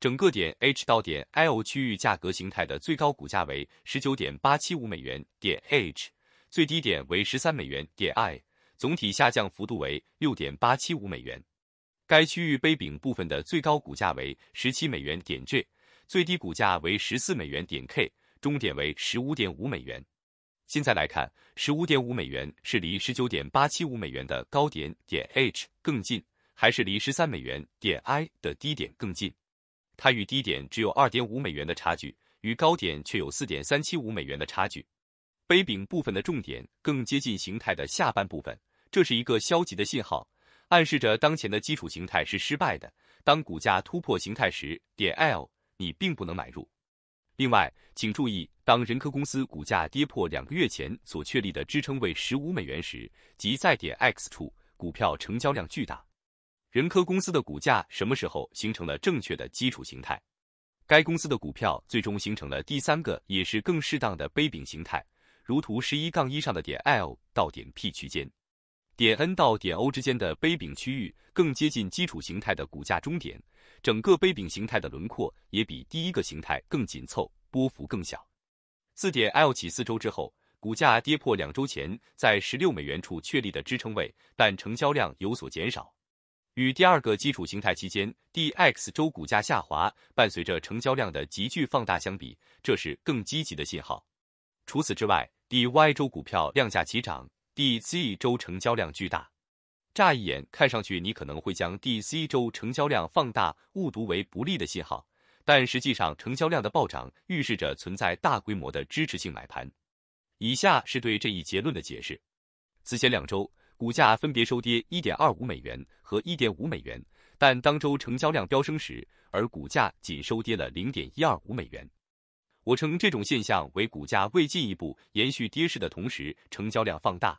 整个点 H 到点 L 区域价格形态的最高股价为十九点八七五美元，点 H 最低点为十三美元，点 I 总体下降幅度为六点八七五美元。该区域杯柄部分的最高股价为十七美元，点 J 最低股价为十四美元，点 K 中点为十五点五美元。现在来看，十五点五美元是离十九点八七五美元的高点点 H 更近，还是离十三美元点 I 的低点更近？它与低点只有二点五美元的差距，与高点却有四点三七五美元的差距。杯柄部分的重点更接近形态的下半部分，这是一个消极的信号，暗示着当前的基础形态是失败的。当股价突破形态时，点 L 你并不能买入。另外，请注意，当仁科公司股价跌破两个月前所确立的支撑位十五美元时，即在点 X 处，股票成交量巨大。仁科公司的股价什么时候形成了正确的基础形态？该公司的股票最终形成了第三个也是更适当的杯柄形态，如图十一杠一上的点 L 到点 P 区间，点 N 到点 O 之间的杯柄区域更接近基础形态的股价终点。整个杯柄形态的轮廓也比第一个形态更紧凑，波幅更小。四点 L 起四周之后，股价跌破两周前在十六美元处确立的支撑位，但成交量有所减少。与第二个基础形态期间 D X 周股价下滑伴随着成交量的急剧放大相比，这是更积极的信号。除此之外，D Y 周股票量价齐涨，D Z 周成交量巨大。乍一眼看上去，你可能会将第 C 周成交量放大误读为不利的信号，但实际上，成交量的暴涨预示着存在大规模的支持性买盘。以下是对这一结论的解释：此前两周，股价分别收跌一点二五美元和一点五美元，但当周成交量飙升时，而股价仅收跌了零点一二五美元。我称这种现象为股价未进一步延续跌势的同时，成交量放大。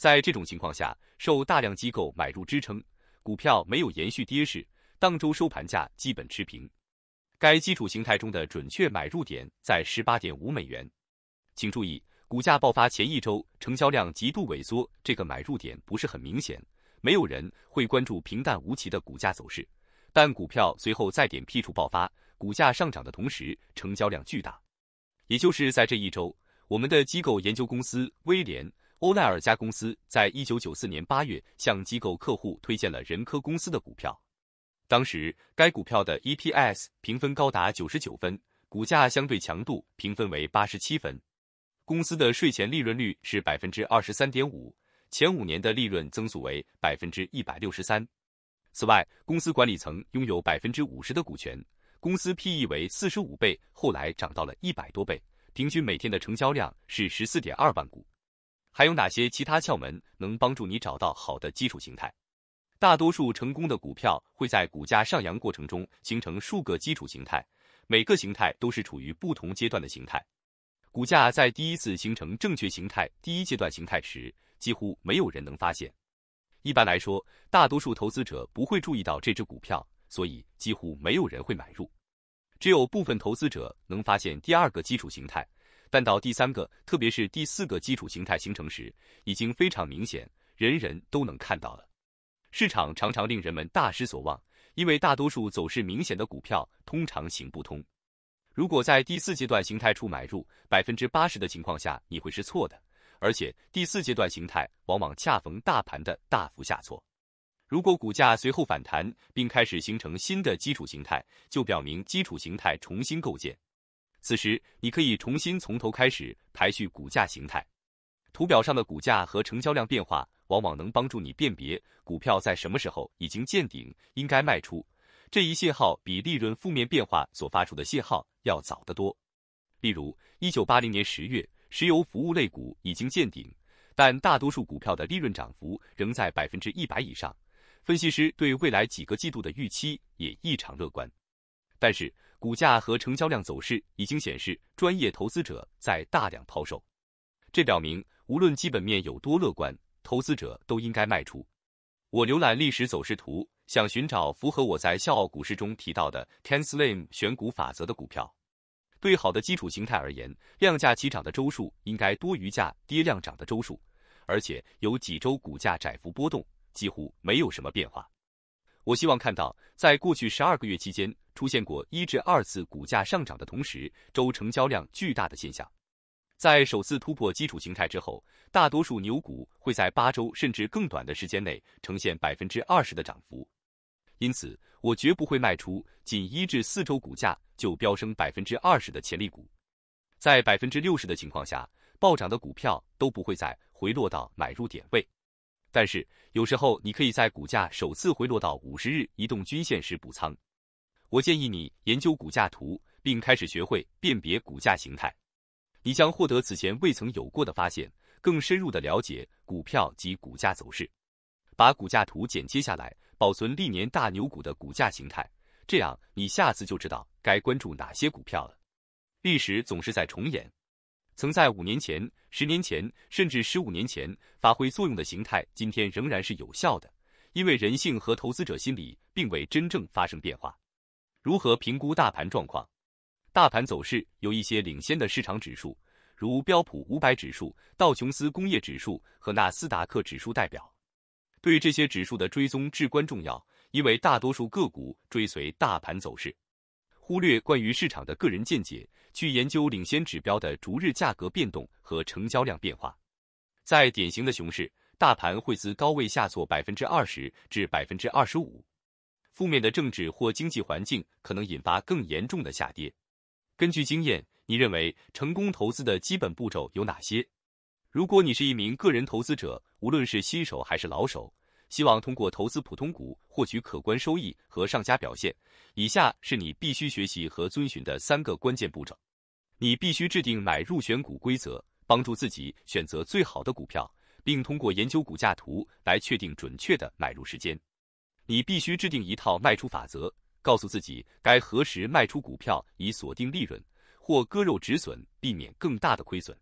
在这种情况下，受大量机构买入支撑，股票没有延续跌势，当周收盘价基本持平。该基础形态中的准确买入点在十八点五美元。请注意，股价爆发前一周成交量极度萎缩，这个买入点不是很明显，没有人会关注平淡无奇的股价走势。但股票随后再点 P 处爆发，股价上涨的同时成交量巨大。也就是在这一周，我们的机构研究公司威廉。欧奈尔家公司在一九九四年八月向机构客户推荐了仁科公司的股票，当时该股票的 EPS 评分高达九十九分，股价相对强度评分为八十七分，公司的税前利润率是百分之二十三点五，前五年的利润增速为百分之一百六十三。此外，公司管理层拥有百分之五十的股权，公司 PE 为四十五倍，后来涨到了一百多倍，平均每天的成交量是十四点二万股。还有哪些其他窍门能帮助你找到好的基础形态？大多数成功的股票会在股价上扬过程中形成数个基础形态，每个形态都是处于不同阶段的形态。股价在第一次形成正确形态第一阶段形态时，几乎没有人能发现。一般来说，大多数投资者不会注意到这只股票，所以几乎没有人会买入。只有部分投资者能发现第二个基础形态。但到第三个，特别是第四个基础形态形成时，已经非常明显，人人都能看到了。市场常常令人们大失所望，因为大多数走势明显的股票通常行不通。如果在第四阶段形态处买入，百分之八十的情况下你会是错的。而且第四阶段形态往往恰逢大盘的大幅下挫。如果股价随后反弹并开始形成新的基础形态，就表明基础形态重新构建。此时，你可以重新从头开始排序股价形态。图表上的股价和成交量变化，往往能帮助你辨别股票在什么时候已经见顶，应该卖出。这一信号比利润负面变化所发出的信号要早得多。例如，1980年10月，石油服务类股已经见顶，但大多数股票的利润涨幅仍在百分之一百以上，分析师对未来几个季度的预期也异常乐观。但是股价和成交量走势已经显示，专业投资者在大量抛售。这表明，无论基本面有多乐观，投资者都应该卖出。我浏览历史走势图，想寻找符合我在《笑傲股市》中提到的 Can Slim 选股法则的股票。对好的基础形态而言，量价齐涨的周数应该多于价跌量涨的周数，而且有几周股价窄幅波动，几乎没有什么变化。我希望看到，在过去十二个月期间。出现过一至二次股价上涨的同时，周成交量巨大的现象。在首次突破基础形态之后，大多数牛股会在八周甚至更短的时间内呈现百分之二十的涨幅。因此，我绝不会卖出仅一至四周股价就飙升百分之二十的潜力股。在百分之六十的情况下，暴涨的股票都不会再回落到买入点位。但是，有时候你可以在股价首次回落到五十日移动均线时补仓。我建议你研究股价图，并开始学会辨别股价形态。你将获得此前未曾有过的发现，更深入的了解股票及股价走势。把股价图剪切下来，保存历年大牛股的股价形态，这样你下次就知道该关注哪些股票了。历史总是在重演，曾在五年前、十年前，甚至十五年前发挥作用的形态，今天仍然是有效的，因为人性和投资者心理并未真正发生变化。如何评估大盘状况？大盘走势有一些领先的市场指数，如标普五百指数、道琼斯工业指数和纳斯达克指数代表。对这些指数的追踪至关重要，因为大多数个股追随大盘走势，忽略关于市场的个人见解。去研究领先指标的逐日价格变动和成交量变化。在典型的熊市，大盘会自高位下挫百分之二十至百分之二十五。负面的政治或经济环境可能引发更严重的下跌。根据经验，你认为成功投资的基本步骤有哪些？如果你是一名个人投资者，无论是新手还是老手，希望通过投资普通股获取可观收益和上佳表现，以下是你必须学习和遵循的三个关键步骤：你必须制定买入选股规则，帮助自己选择最好的股票，并通过研究股价图来确定准确的买入时间。你必须制定一套卖出法则，告诉自己该何时卖出股票以锁定利润，或割肉止损，避免更大的亏损。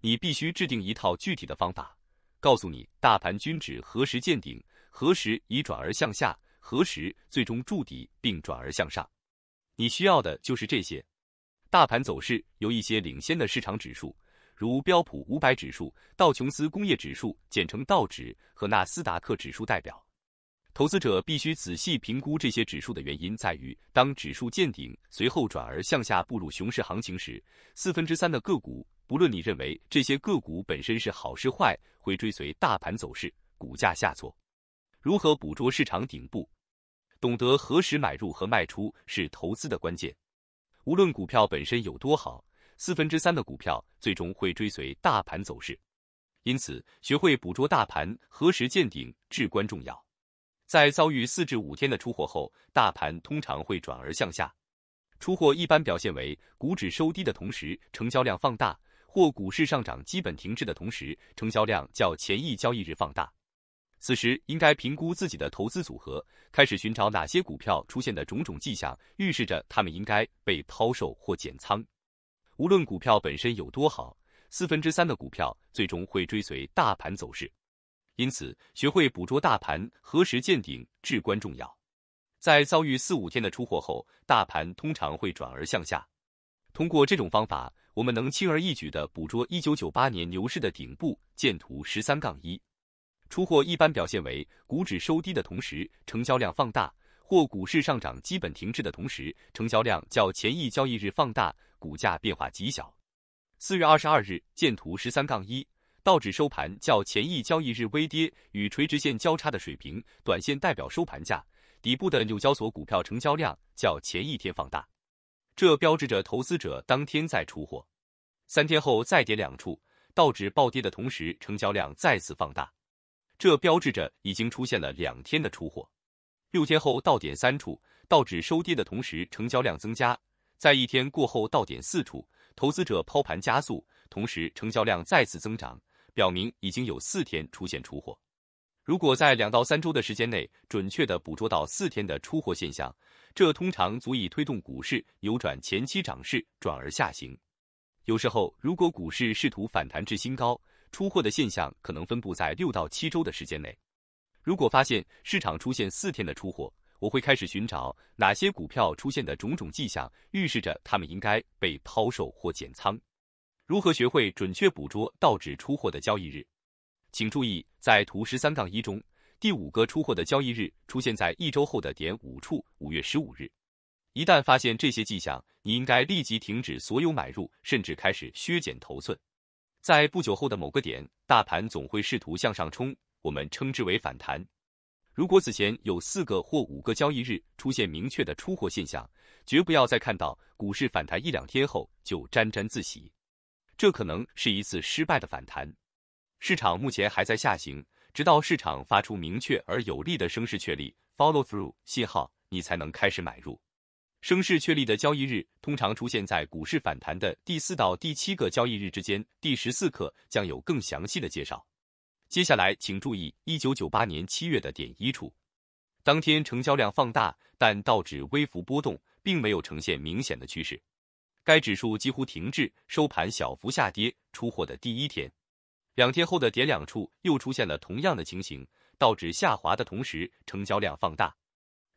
你必须制定一套具体的方法，告诉你大盘均指何时见顶，何时已转而向下，何时最终筑底并转而向上。你需要的就是这些。大盘走势由一些领先的市场指数，如标普五百指数、道琼斯工业指数（简称道指）和纳斯达克指数代表。投资者必须仔细评估这些指数的原因在于，当指数见顶，随后转而向下步入熊市行情时，四分之三的个股，不论你认为这些个股本身是好是坏，会追随大盘走势，股价下挫。如何捕捉市场顶部，懂得何时买入和卖出是投资的关键。无论股票本身有多好，四分之三的股票最终会追随大盘走势，因此学会捕捉大盘何时见顶至关重要。在遭遇四至五天的出货后，大盘通常会转而向下。出货一般表现为股指收低的同时，成交量放大；或股市上涨基本停滞的同时，成交量较前一交易日放大。此时应该评估自己的投资组合，开始寻找哪些股票出现的种种迹象，预示着它们应该被抛售或减仓。无论股票本身有多好，四分之三的股票最终会追随大盘走势。因此，学会捕捉大盘何时见顶至关重要。在遭遇四五天的出货后，大盘通常会转而向下。通过这种方法，我们能轻而易举地捕捉1998年牛市的顶部。见图十三杠一。出货一般表现为股指收低的同时，成交量放大；或股市上涨基本停滞的同时，成交量较前一交易日放大，股价变化极小。四月二十二日，见图十三杠一。道指收盘较前一交易日微跌，与垂直线交叉的水平短线代表收盘价。底部的纽交所股票成交量较前一天放大，这标志着投资者当天在出货。三天后再跌两处，道指暴跌的同时成交量再次放大，这标志着已经出现了两天的出货。六天后到点三处，道指收跌的同时成交量增加，在一天过后到点四处，投资者抛盘加速，同时成交量再次增长。表明已经有四天出现出货。如果在两到三周的时间内准确地捕捉到四天的出货现象，这通常足以推动股市扭转前期涨势转而下行。有时候，如果股市试图反弹至新高，出货的现象可能分布在六到七周的时间内。如果发现市场出现四天的出货，我会开始寻找哪些股票出现的种种迹象，预示着它们应该被抛售或减仓。如何学会准确捕捉道指出货的交易日？请注意，在图十三杠一中，第五个出货的交易日出现在一周后的点五处，五月十五日。一旦发现这些迹象，你应该立即停止所有买入，甚至开始削减头寸。在不久后的某个点，大盘总会试图向上冲，我们称之为反弹。如果此前有四个或五个交易日出现明确的出货现象，绝不要再看到股市反弹一两天后就沾沾自喜。这可能是一次失败的反弹，市场目前还在下行，直到市场发出明确而有力的升势确立 follow through 信号，你才能开始买入。升势确立的交易日通常出现在股市反弹的第四到第七个交易日之间。第十四课将有更详细的介绍。接下来，请注意一九九八年七月的点一处，当天成交量放大，但道指微幅波动，并没有呈现明显的趋势。该指数几乎停滞，收盘小幅下跌。出货的第一天，两天后的点两处又出现了同样的情形，道指下滑的同时，成交量放大。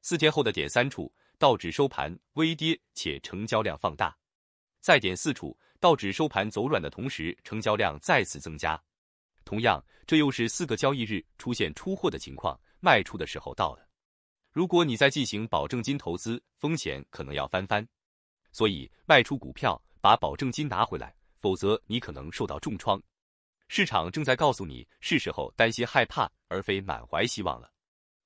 四天后的点三处，道指收盘微跌且成交量放大。在点四处，道指收盘走软的同时，成交量再次增加。同样，这又是四个交易日出现出货的情况，卖出的时候到了。如果你在进行保证金投资，风险可能要翻番。所以卖出股票，把保证金拿回来，否则你可能受到重创。市场正在告诉你，是时候担心、害怕，而非满怀希望了。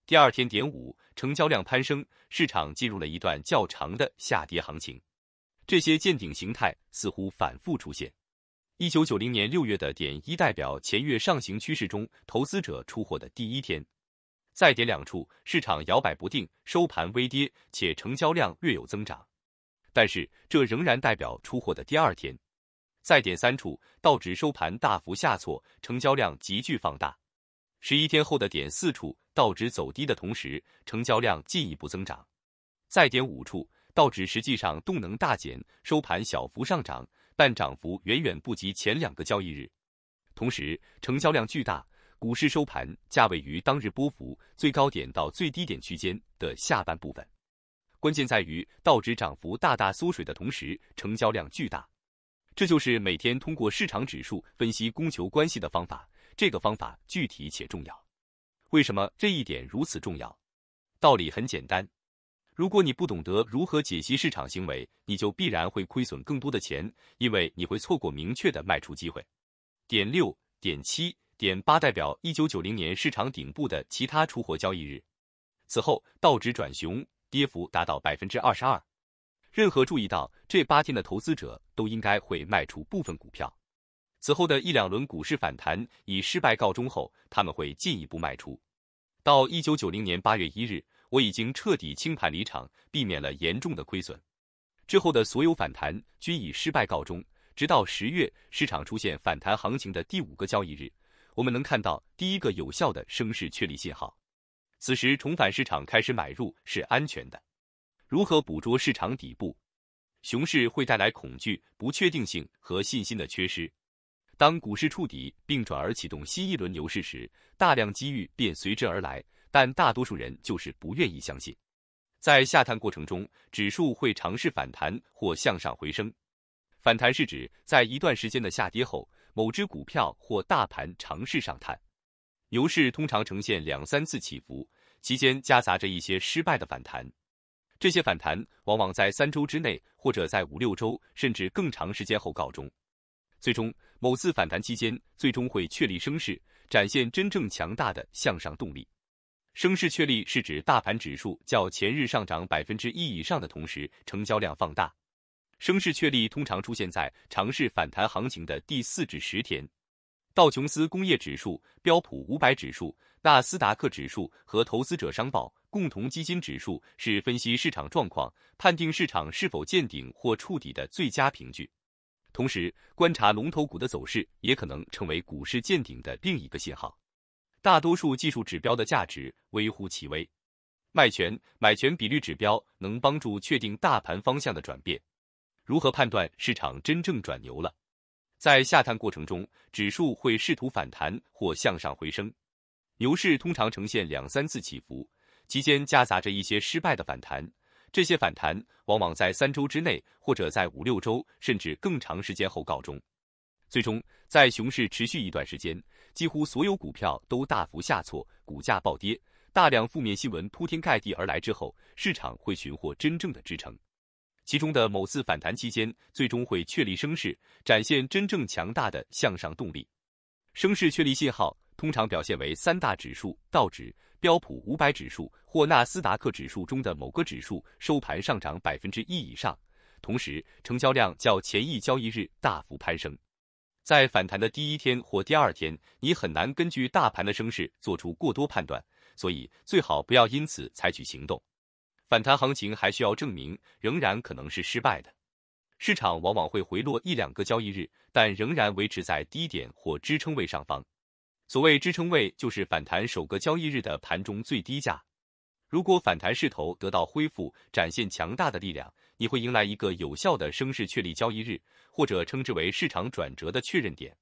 第二天点五，成交量攀升，市场进入了一段较长的下跌行情。这些见顶形态似乎反复出现。一九九零年六月的点一代表前月上行趋势中投资者出货的第一天。再点两处，市场摇摆不定，收盘微跌，且成交量略有增长。但是，这仍然代表出货的第二天。再点三处，道指收盘大幅下挫，成交量急剧放大。十一天后的点四处，道指走低的同时，成交量进一步增长。再点五处，道指实际上动能大减，收盘小幅上涨，但涨幅远远不及前两个交易日。同时，成交量巨大，股市收盘价位于当日波幅最高点到最低点区间的下半部分。关键在于，道指涨幅大大缩水的同时，成交量巨大。这就是每天通过市场指数分析供求关系的方法。这个方法具体且重要。为什么这一点如此重要？道理很简单：如果你不懂得如何解析市场行为，你就必然会亏损更多的钱，因为你会错过明确的卖出机会。点六、点七、点八代表一九九零年市场顶部的其他出货交易日。此后，道指转熊。跌幅达到百分之二十二，任何注意到这八天的投资者都应该会卖出部分股票。此后的一两轮股市反弹以失败告终后，他们会进一步卖出。到一九九零年八月一日，我已经彻底清盘离场，避免了严重的亏损。之后的所有反弹均以失败告终，直到十月市场出现反弹行情的第五个交易日，我们能看到第一个有效的升势确立信号。此时重返市场开始买入是安全的。如何捕捉市场底部？熊市会带来恐惧、不确定性和信心的缺失。当股市触底并转而启动新一轮牛市时，大量机遇便随之而来。但大多数人就是不愿意相信。在下探过程中，指数会尝试反弹或向上回升。反弹是指在一段时间的下跌后，某只股票或大盘尝试上探。牛市通常呈现两三次起伏，其间夹杂着一些失败的反弹，这些反弹往往在三周之内，或者在五六周甚至更长时间后告终。最终，某次反弹期间最终会确立升势，展现真正强大的向上动力。升势确立是指大盘指数较前日上涨百分之一以上的同时，成交量放大。升势确立通常出现在尝试反弹行情的第四至十天。道琼斯工业指数、标普五百指数、纳斯达克指数和投资者商报共同基金指数是分析市场状况、判定市场是否见顶或触底的最佳凭据。同时，观察龙头股的走势也可能成为股市见顶的另一个信号。大多数技术指标的价值微乎其微。卖权、买权比率指标能帮助确定大盘方向的转变。如何判断市场真正转牛了？在下探过程中，指数会试图反弹或向上回升。牛市通常呈现两三次起伏，其间夹杂着一些失败的反弹。这些反弹往往在三周之内，或者在五六周甚至更长时间后告终。最终，在熊市持续一段时间，几乎所有股票都大幅下挫，股价暴跌，大量负面新闻铺天盖地而来之后，市场会寻获真正的支撑。其中的某次反弹期间，最终会确立升势，展现真正强大的向上动力。升势确立信号通常表现为三大指数、道指、标普五百指数或纳斯达克指数中的某个指数收盘上涨百分之一以上，同时成交量较前一交易日大幅攀升。在反弹的第一天或第二天，你很难根据大盘的升势做出过多判断，所以最好不要因此采取行动。反弹行情还需要证明，仍然可能是失败的。市场往往会回落一两个交易日，但仍然维持在低点或支撑位上方。所谓支撑位，就是反弹首个交易日的盘中最低价。如果反弹势头得到恢复，展现强大的力量，你会迎来一个有效的升势确立交易日，或者称之为市场转折的确认点。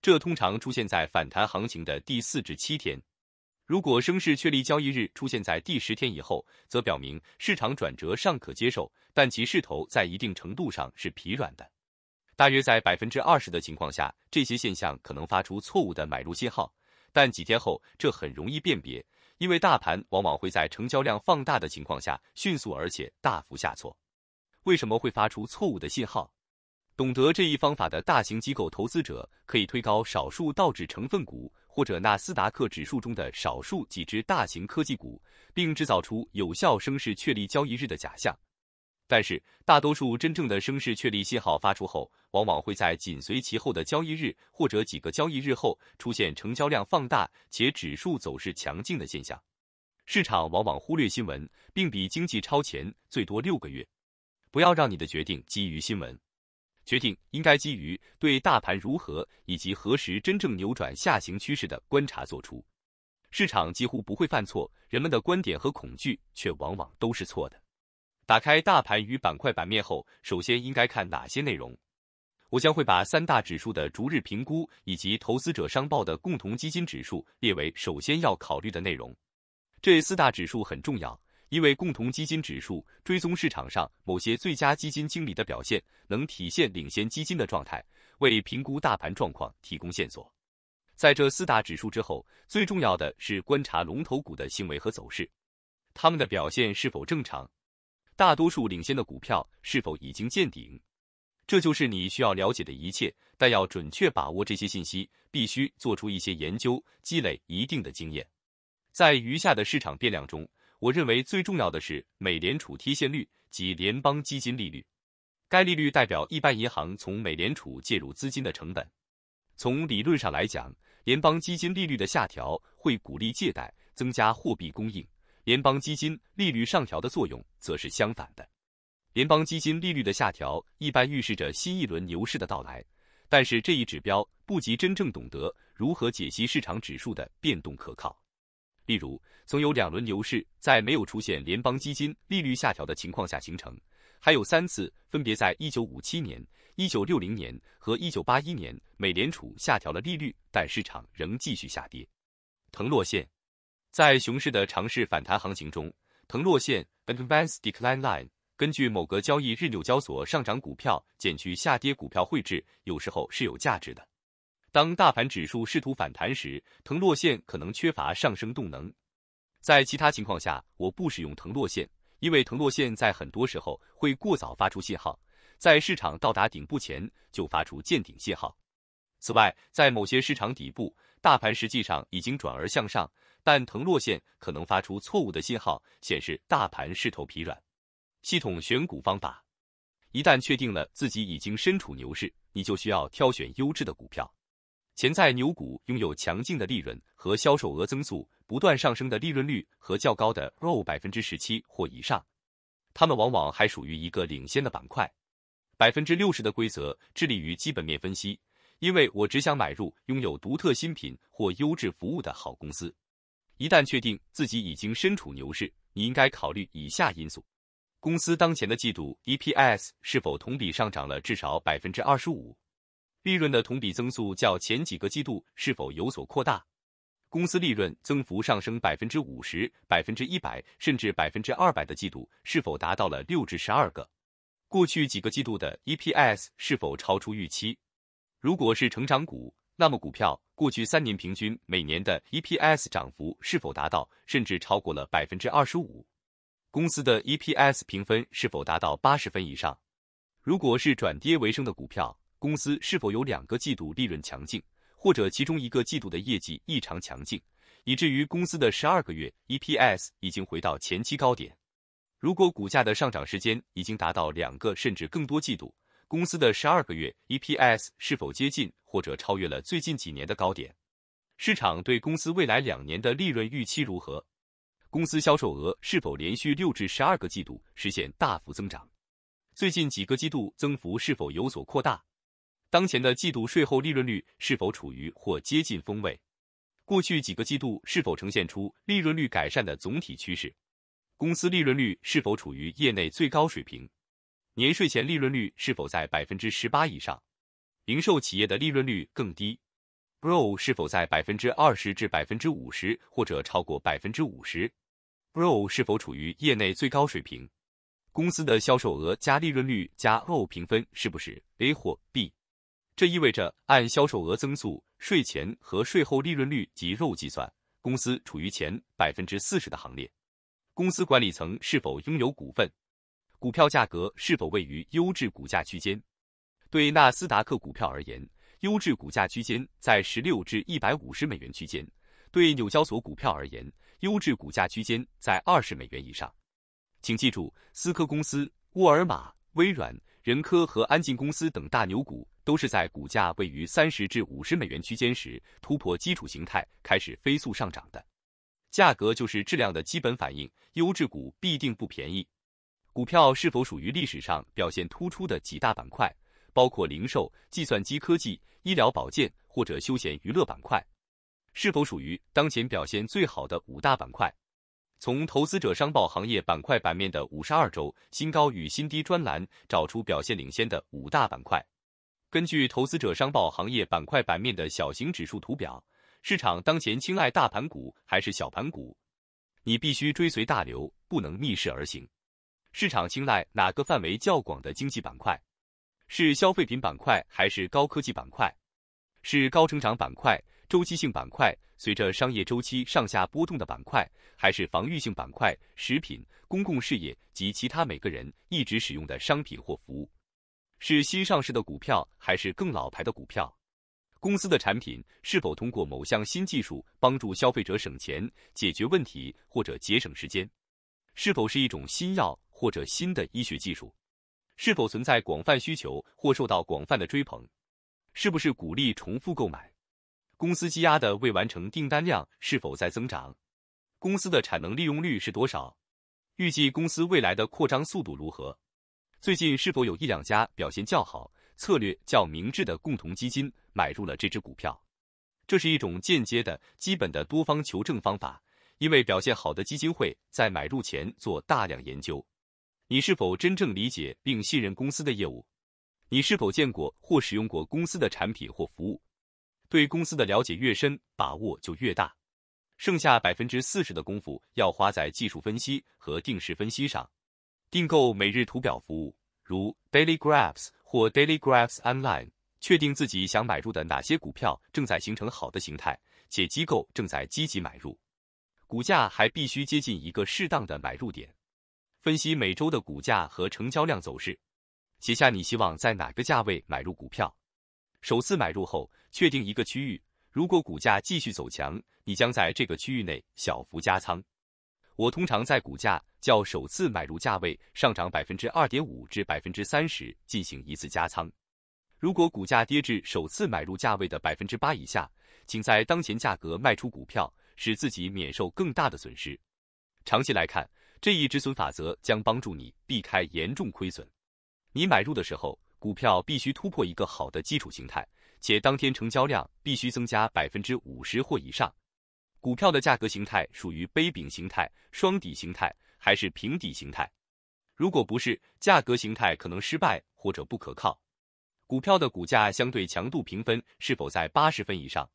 这通常出现在反弹行情的第四至七天。如果升势确立，交易日出现在第十天以后，则表明市场转折尚可接受，但其势头在一定程度上是疲软的。大约在百分之二十的情况下，这些现象可能发出错误的买入信号，但几天后这很容易辨别，因为大盘往往会在成交量放大的情况下迅速而且大幅下挫。为什么会发出错误的信号？懂得这一方法的大型机构投资者可以推高少数道指成分股。或者纳斯达克指数中的少数几只大型科技股，并制造出有效声势确立交易日的假象。但是，大多数真正的声势确立信号发出后，往往会在紧随其后的交易日或者几个交易日后出现成交量放大且指数走势强劲的现象。市场往往忽略新闻，并比经济超前最多六个月。不要让你的决定基于新闻。决定应该基于对大盘如何以及何时真正扭转下行趋势的观察做出。市场几乎不会犯错，人们的观点和恐惧却往往都是错的。打开大盘与板块版面后，首先应该看哪些内容？我将会把三大指数的逐日评估以及投资者商报的共同基金指数列为首先要考虑的内容。这四大指数很重要。因为共同基金指数追踪市场上某些最佳基金经理的表现，能体现领先基金的状态，为评估大盘状况提供线索。在这四大指数之后，最重要的是观察龙头股的行为和走势，他们的表现是否正常，大多数领先的股票是否已经见顶。这就是你需要了解的一切。但要准确把握这些信息，必须做出一些研究，积累一定的经验。在余下的市场变量中。我认为最重要的是美联储贴现率及联邦基金利率，该利率代表一般银行从美联储借入资金的成本。从理论上来讲，联邦基金利率的下调会鼓励借贷，增加货币供应；联邦基金利率上调的作用则是相反的。联邦基金利率的下调一般预示着新一轮牛市的到来，但是这一指标不及真正懂得如何解析市场指数的变动可靠。例如，曾有两轮牛市在没有出现联邦基金利率下调的情况下形成，还有三次分别在一九五七年、一九六零年和一九八一年，美联储下调了利率，但市场仍继续下跌。腾落线，在熊市的尝试反弹行情中，腾落线 （Advance Decline Line） 根据某个交易日纽交所上涨股票减去下跌股票绘制，有时候是有价值的。当大盘指数试图反弹时，腾落线可能缺乏上升动能。在其他情况下，我不使用腾落线，因为腾落线在很多时候会过早发出信号，在市场到达顶部前就发出见顶信号。此外，在某些市场底部，大盘实际上已经转而向上，但腾落线可能发出错误的信号，显示大盘势头疲软。系统选股方法：一旦确定了自己已经身处牛市，你就需要挑选优质的股票。潜在牛股拥有强劲的利润和销售额增速，不断上升的利润率和较高的 ROE 百分之十七或以上，它们往往还属于一个领先的板块。百分之六十的规则致力于基本面分析，因为我只想买入拥有独特新品或优质服务的好公司。一旦确定自己已经身处牛市，你应该考虑以下因素：公司当前的季度 EPS 是否同比上涨了至少百分之二十五？利润的同比增速较前几个季度是否有所扩大？公司利润增幅上升百分之五十、百分之一百甚至百分之二百的季度是否达到了六至十二个？过去几个季度的 EPS 是否超出预期？如果是成长股，那么股票过去三年平均每年的 EPS 涨幅是否达到甚至超过了百分之二十五？公司的 EPS 评分是否达到八十分以上？如果是转跌为升的股票？公司是否有两个季度利润强劲，或者其中一个季度的业绩异常强劲，以至于公司的十二个月 EPS 已经回到前期高点？如果股价的上涨时间已经达到两个甚至更多季度，公司的十二个月 EPS 是否接近或者超越了最近几年的高点？市场对公司未来两年的利润预期如何？公司销售额是否连续六至十二个季度实现大幅增长？最近几个季度增幅是否有所扩大？当前的季度税后利润率是否处于或接近峰位？过去几个季度是否呈现出利润率改善的总体趋势？公司利润率是否处于业内最高水平？年税前利润率是否在百分之十八以上？零售企业的利润率更低，RO b 是否在百分之二十至百分之五十或者超过百分之五十？RO 是否处于业内最高水平？公司的销售额加利润率加 RO 评分是不是 A 或 B？这意味着按销售额增速、税前和税后利润率及肉计算，公司处于前百分之四十的行列。公司管理层是否拥有股份？股票价格是否位于优质股价区间？对纳斯达克股票而言，优质股价区间在十六至一百五十美元区间；对纽交所股票而言，优质股价区间在二十美元以上。请记住，思科公司、沃尔玛、微软。仁科和安进公司等大牛股都是在股价位于三十至五十美元区间时突破基础形态，开始飞速上涨的。价格就是质量的基本反应，优质股必定不便宜。股票是否属于历史上表现突出的几大板块，包括零售、计算机科技、医疗保健或者休闲娱乐板块？是否属于当前表现最好的五大板块？从投资者商报行业板块版面的五十二周新高与新低专栏找出表现领先的五大板块。根据投资者商报行业板块版面的小型指数图表，市场当前青睐大盘股还是小盘股？你必须追随大流，不能逆势而行。市场青睐哪个范围较广的经济板块？是消费品板块还是高科技板块？是高成长板块？周期性板块，随着商业周期上下波动的板块，还是防御性板块？食品、公共事业及其他每个人一直使用的商品或服务，是新上市的股票还是更老牌的股票？公司的产品是否通过某项新技术帮助消费者省钱、解决问题或者节省时间？是否是一种新药或者新的医学技术？是否存在广泛需求或受到广泛的追捧？是不是鼓励重复购买？公司积压的未完成订单量是否在增长？公司的产能利用率是多少？预计公司未来的扩张速度如何？最近是否有一两家表现较好、策略较明智的共同基金买入了这只股票？这是一种间接的基本的多方求证方法，因为表现好的基金会在买入前做大量研究。你是否真正理解并信任公司的业务？你是否见过或使用过公司的产品或服务？对公司的了解越深，把握就越大。剩下百分之四十的功夫要花在技术分析和定时分析上。订购每日图表服务，如 Daily Graphs 或 Daily Graphs Online，确定自己想买入的哪些股票正在形成好的形态，且机构正在积极买入。股价还必须接近一个适当的买入点。分析每周的股价和成交量走势，写下你希望在哪个价位买入股票。首次买入后，确定一个区域，如果股价继续走强，你将在这个区域内小幅加仓。我通常在股价较首次买入价位上涨百分之二点五至百分之三十进行一次加仓。如果股价跌至首次买入价位的百分之八以下，请在当前价格卖出股票，使自己免受更大的损失。长期来看，这一止损法则将帮助你避开严重亏损。你买入的时候。股票必须突破一个好的基础形态，且当天成交量必须增加百分之五十或以上。股票的价格形态属于杯柄形态、双底形态还是平底形态？如果不是，价格形态可能失败或者不可靠。股票的股价相对强度评分是否在八十分以上？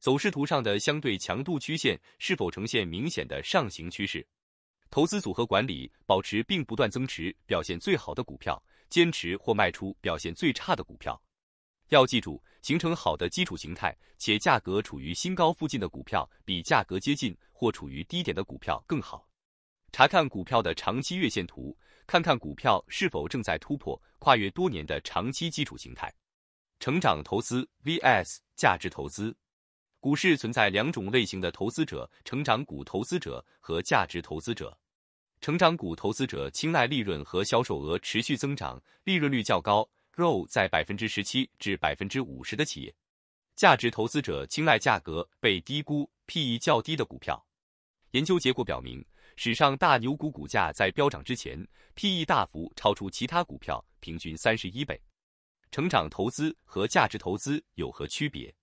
走势图上的相对强度曲线是否呈现明显的上行趋势？投资组合管理，保持并不断增持表现最好的股票。坚持或卖出表现最差的股票。要记住，形成好的基础形态且价格处于新高附近的股票，比价格接近或处于低点的股票更好。查看股票的长期月线图，看看股票是否正在突破跨越多年的长期基础形态。成长投资 vs 价值投资。股市存在两种类型的投资者：成长股投资者和价值投资者。成长股投资者青睐利润和销售额持续增长、利润率较高、ROE 在百分之十七至百分之五十的企业；价值投资者青睐价格被低估、PE 较低的股票。研究结果表明，史上大牛股股价在飙涨之前，PE 大幅超出其他股票，平均三十一倍。成长投资和价值投资有何区别？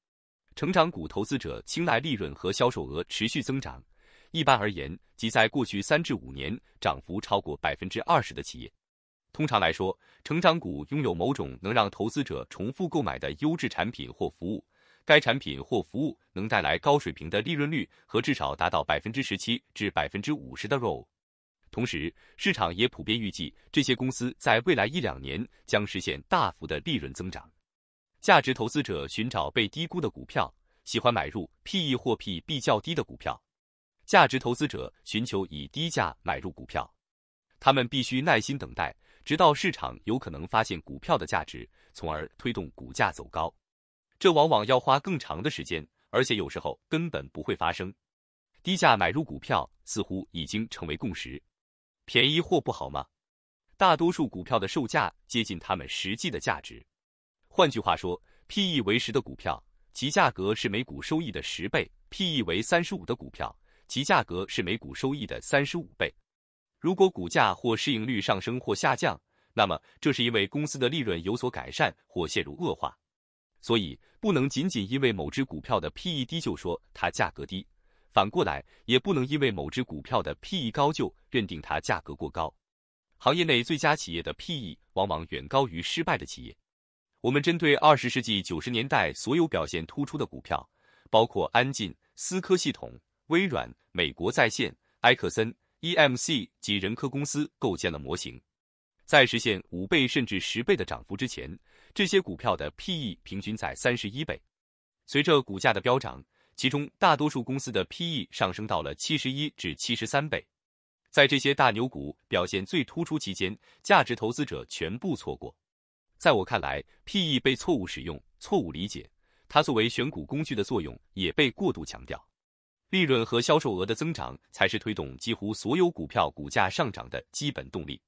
成长股投资者青睐利润和销售额持续增长。一般而言，即在过去三至五年涨幅超过百分之二十的企业。通常来说，成长股拥有某种能让投资者重复购买的优质产品或服务，该产品或服务能带来高水平的利润率和至少达到百分之十七至百分之五十的 ROE。同时，市场也普遍预计这些公司在未来一两年将实现大幅的利润增长。价值投资者寻找被低估的股票，喜欢买入 PE 或 PB 较低的股票。价值投资者寻求以低价买入股票，他们必须耐心等待，直到市场有可能发现股票的价值，从而推动股价走高。这往往要花更长的时间，而且有时候根本不会发生。低价买入股票似乎已经成为共识。便宜货不好吗？大多数股票的售价接近他们实际的价值。换句话说，P/E 为十的股票，其价格是每股收益的十倍；P/E 为三十五的股票。其价格是每股收益的三十五倍。如果股价或市盈率上升或下降，那么这是因为公司的利润有所改善或陷入恶化。所以，不能仅仅因为某只股票的 PE 低就说它价格低；反过来，也不能因为某只股票的 PE 高就认定它价格过高。行业内最佳企业的 PE 往往远高于失败的企业。我们针对二十世纪九十年代所有表现突出的股票，包括安进、思科系统。微软、美国在线、埃克森、EMC 及仁科公司构建了模型，在实现五倍甚至十倍的涨幅之前，这些股票的 PE 平均在三十一倍。随着股价的飙涨，其中大多数公司的 PE 上升到了七十一至七十三倍。在这些大牛股表现最突出期间，价值投资者全部错过。在我看来，PE 被错误使用、错误理解，它作为选股工具的作用也被过度强调。利润和销售额的增长才是推动几乎所有股票股价上涨的基本动力。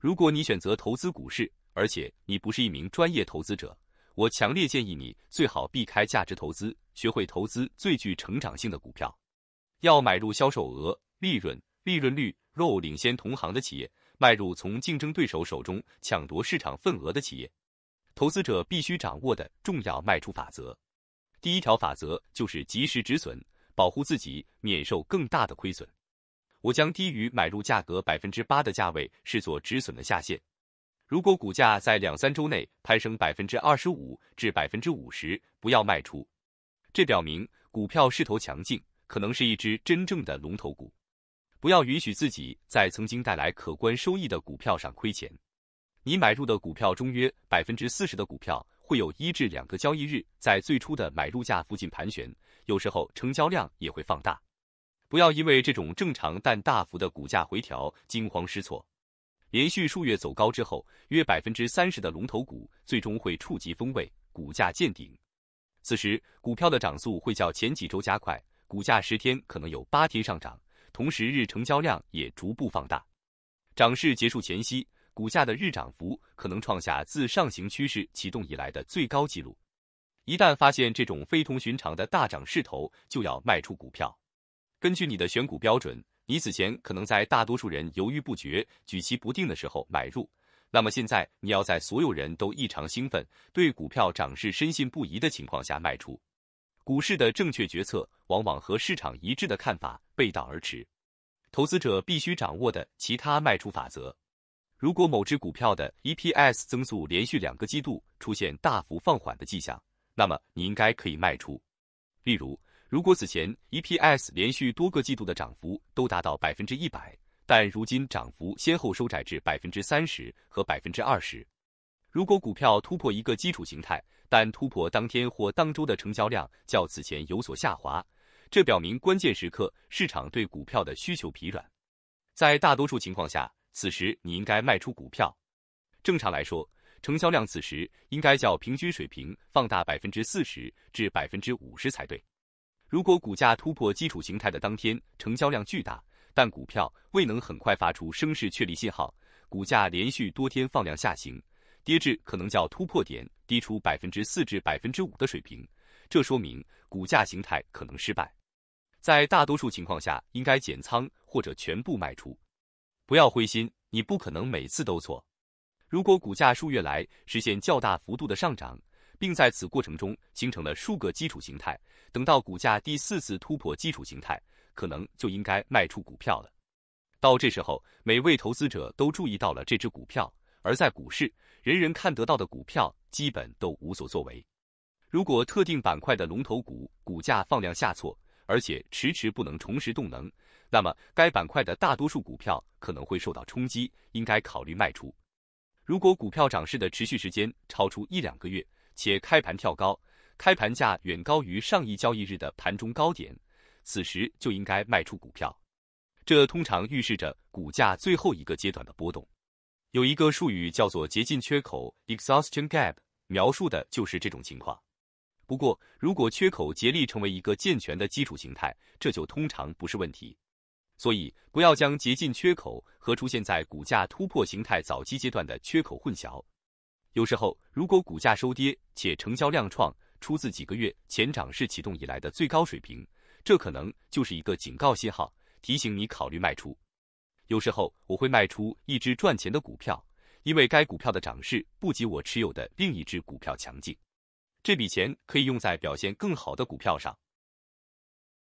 如果你选择投资股市，而且你不是一名专业投资者，我强烈建议你最好避开价值投资，学会投资最具成长性的股票。要买入销售额、利润、利润率肉领先同行的企业，迈入从竞争对手手中抢夺市场份额的企业。投资者必须掌握的重要卖出法则。第一条法则就是及时止损。保护自己免受更大的亏损。我将低于买入价格百分之八的价位视作止损的下限。如果股价在两三周内攀升百分之二十五至百分之五十，不要卖出。这表明股票势头强劲，可能是一只真正的龙头股。不要允许自己在曾经带来可观收益的股票上亏钱。你买入的股票中约百分之四十的股票会有一至两个交易日在最初的买入价附近盘旋。有时候成交量也会放大，不要因为这种正常但大幅的股价回调惊慌失措。连续数月走高之后，约百分之三十的龙头股最终会触及峰位，股价见顶。此时，股票的涨速会较前几周加快，股价十天可能有八天上涨，同时日成交量也逐步放大。涨势结束前夕，股价的日涨幅可能创下自上行趋势启动以来的最高纪录。一旦发现这种非同寻常的大涨势头，就要卖出股票。根据你的选股标准，你此前可能在大多数人犹豫不决、举棋不定的时候买入，那么现在你要在所有人都异常兴奋、对股票涨势深信不疑的情况下卖出。股市的正确决策往往和市场一致的看法背道而驰。投资者必须掌握的其他卖出法则：如果某只股票的 EPS 增速连续两个季度出现大幅放缓的迹象，那么你应该可以卖出。例如，如果此前 EPS 连续多个季度的涨幅都达到百分之一百，但如今涨幅先后收窄至百分之三十和百分之二十。如果股票突破一个基础形态，但突破当天或当周的成交量较此前有所下滑，这表明关键时刻市场对股票的需求疲软。在大多数情况下，此时你应该卖出股票。正常来说。成交量此时应该较平均水平放大百分之四十至百分之五十才对。如果股价突破基础形态的当天成交量巨大，但股票未能很快发出升势确立信号，股价连续多天放量下行，跌至可能较突破点低出百分之四至百分之五的水平，这说明股价形态可能失败。在大多数情况下，应该减仓或者全部卖出。不要灰心，你不可能每次都错。如果股价数月来实现较大幅度的上涨，并在此过程中形成了数个基础形态，等到股价第四次突破基础形态，可能就应该卖出股票了。到这时候，每位投资者都注意到了这只股票，而在股市人人看得到的股票，基本都无所作为。如果特定板块的龙头股股价放量下挫，而且迟迟不能重拾动能，那么该板块的大多数股票可能会受到冲击，应该考虑卖出。如果股票涨势的持续时间超出一两个月，且开盘跳高，开盘价远高于上一交易日的盘中高点，此时就应该卖出股票。这通常预示着股价最后一个阶段的波动。有一个术语叫做“竭尽缺口 ”（exhaustion gap），描述的就是这种情况。不过，如果缺口竭力成为一个健全的基础形态，这就通常不是问题。所以，不要将接近缺口和出现在股价突破形态早期阶段的缺口混淆。有时候，如果股价收跌且成交量创出自几个月前涨势启动以来的最高水平，这可能就是一个警告信号，提醒你考虑卖出。有时候，我会卖出一只赚钱的股票，因为该股票的涨势不及我持有的另一只股票强劲。这笔钱可以用在表现更好的股票上。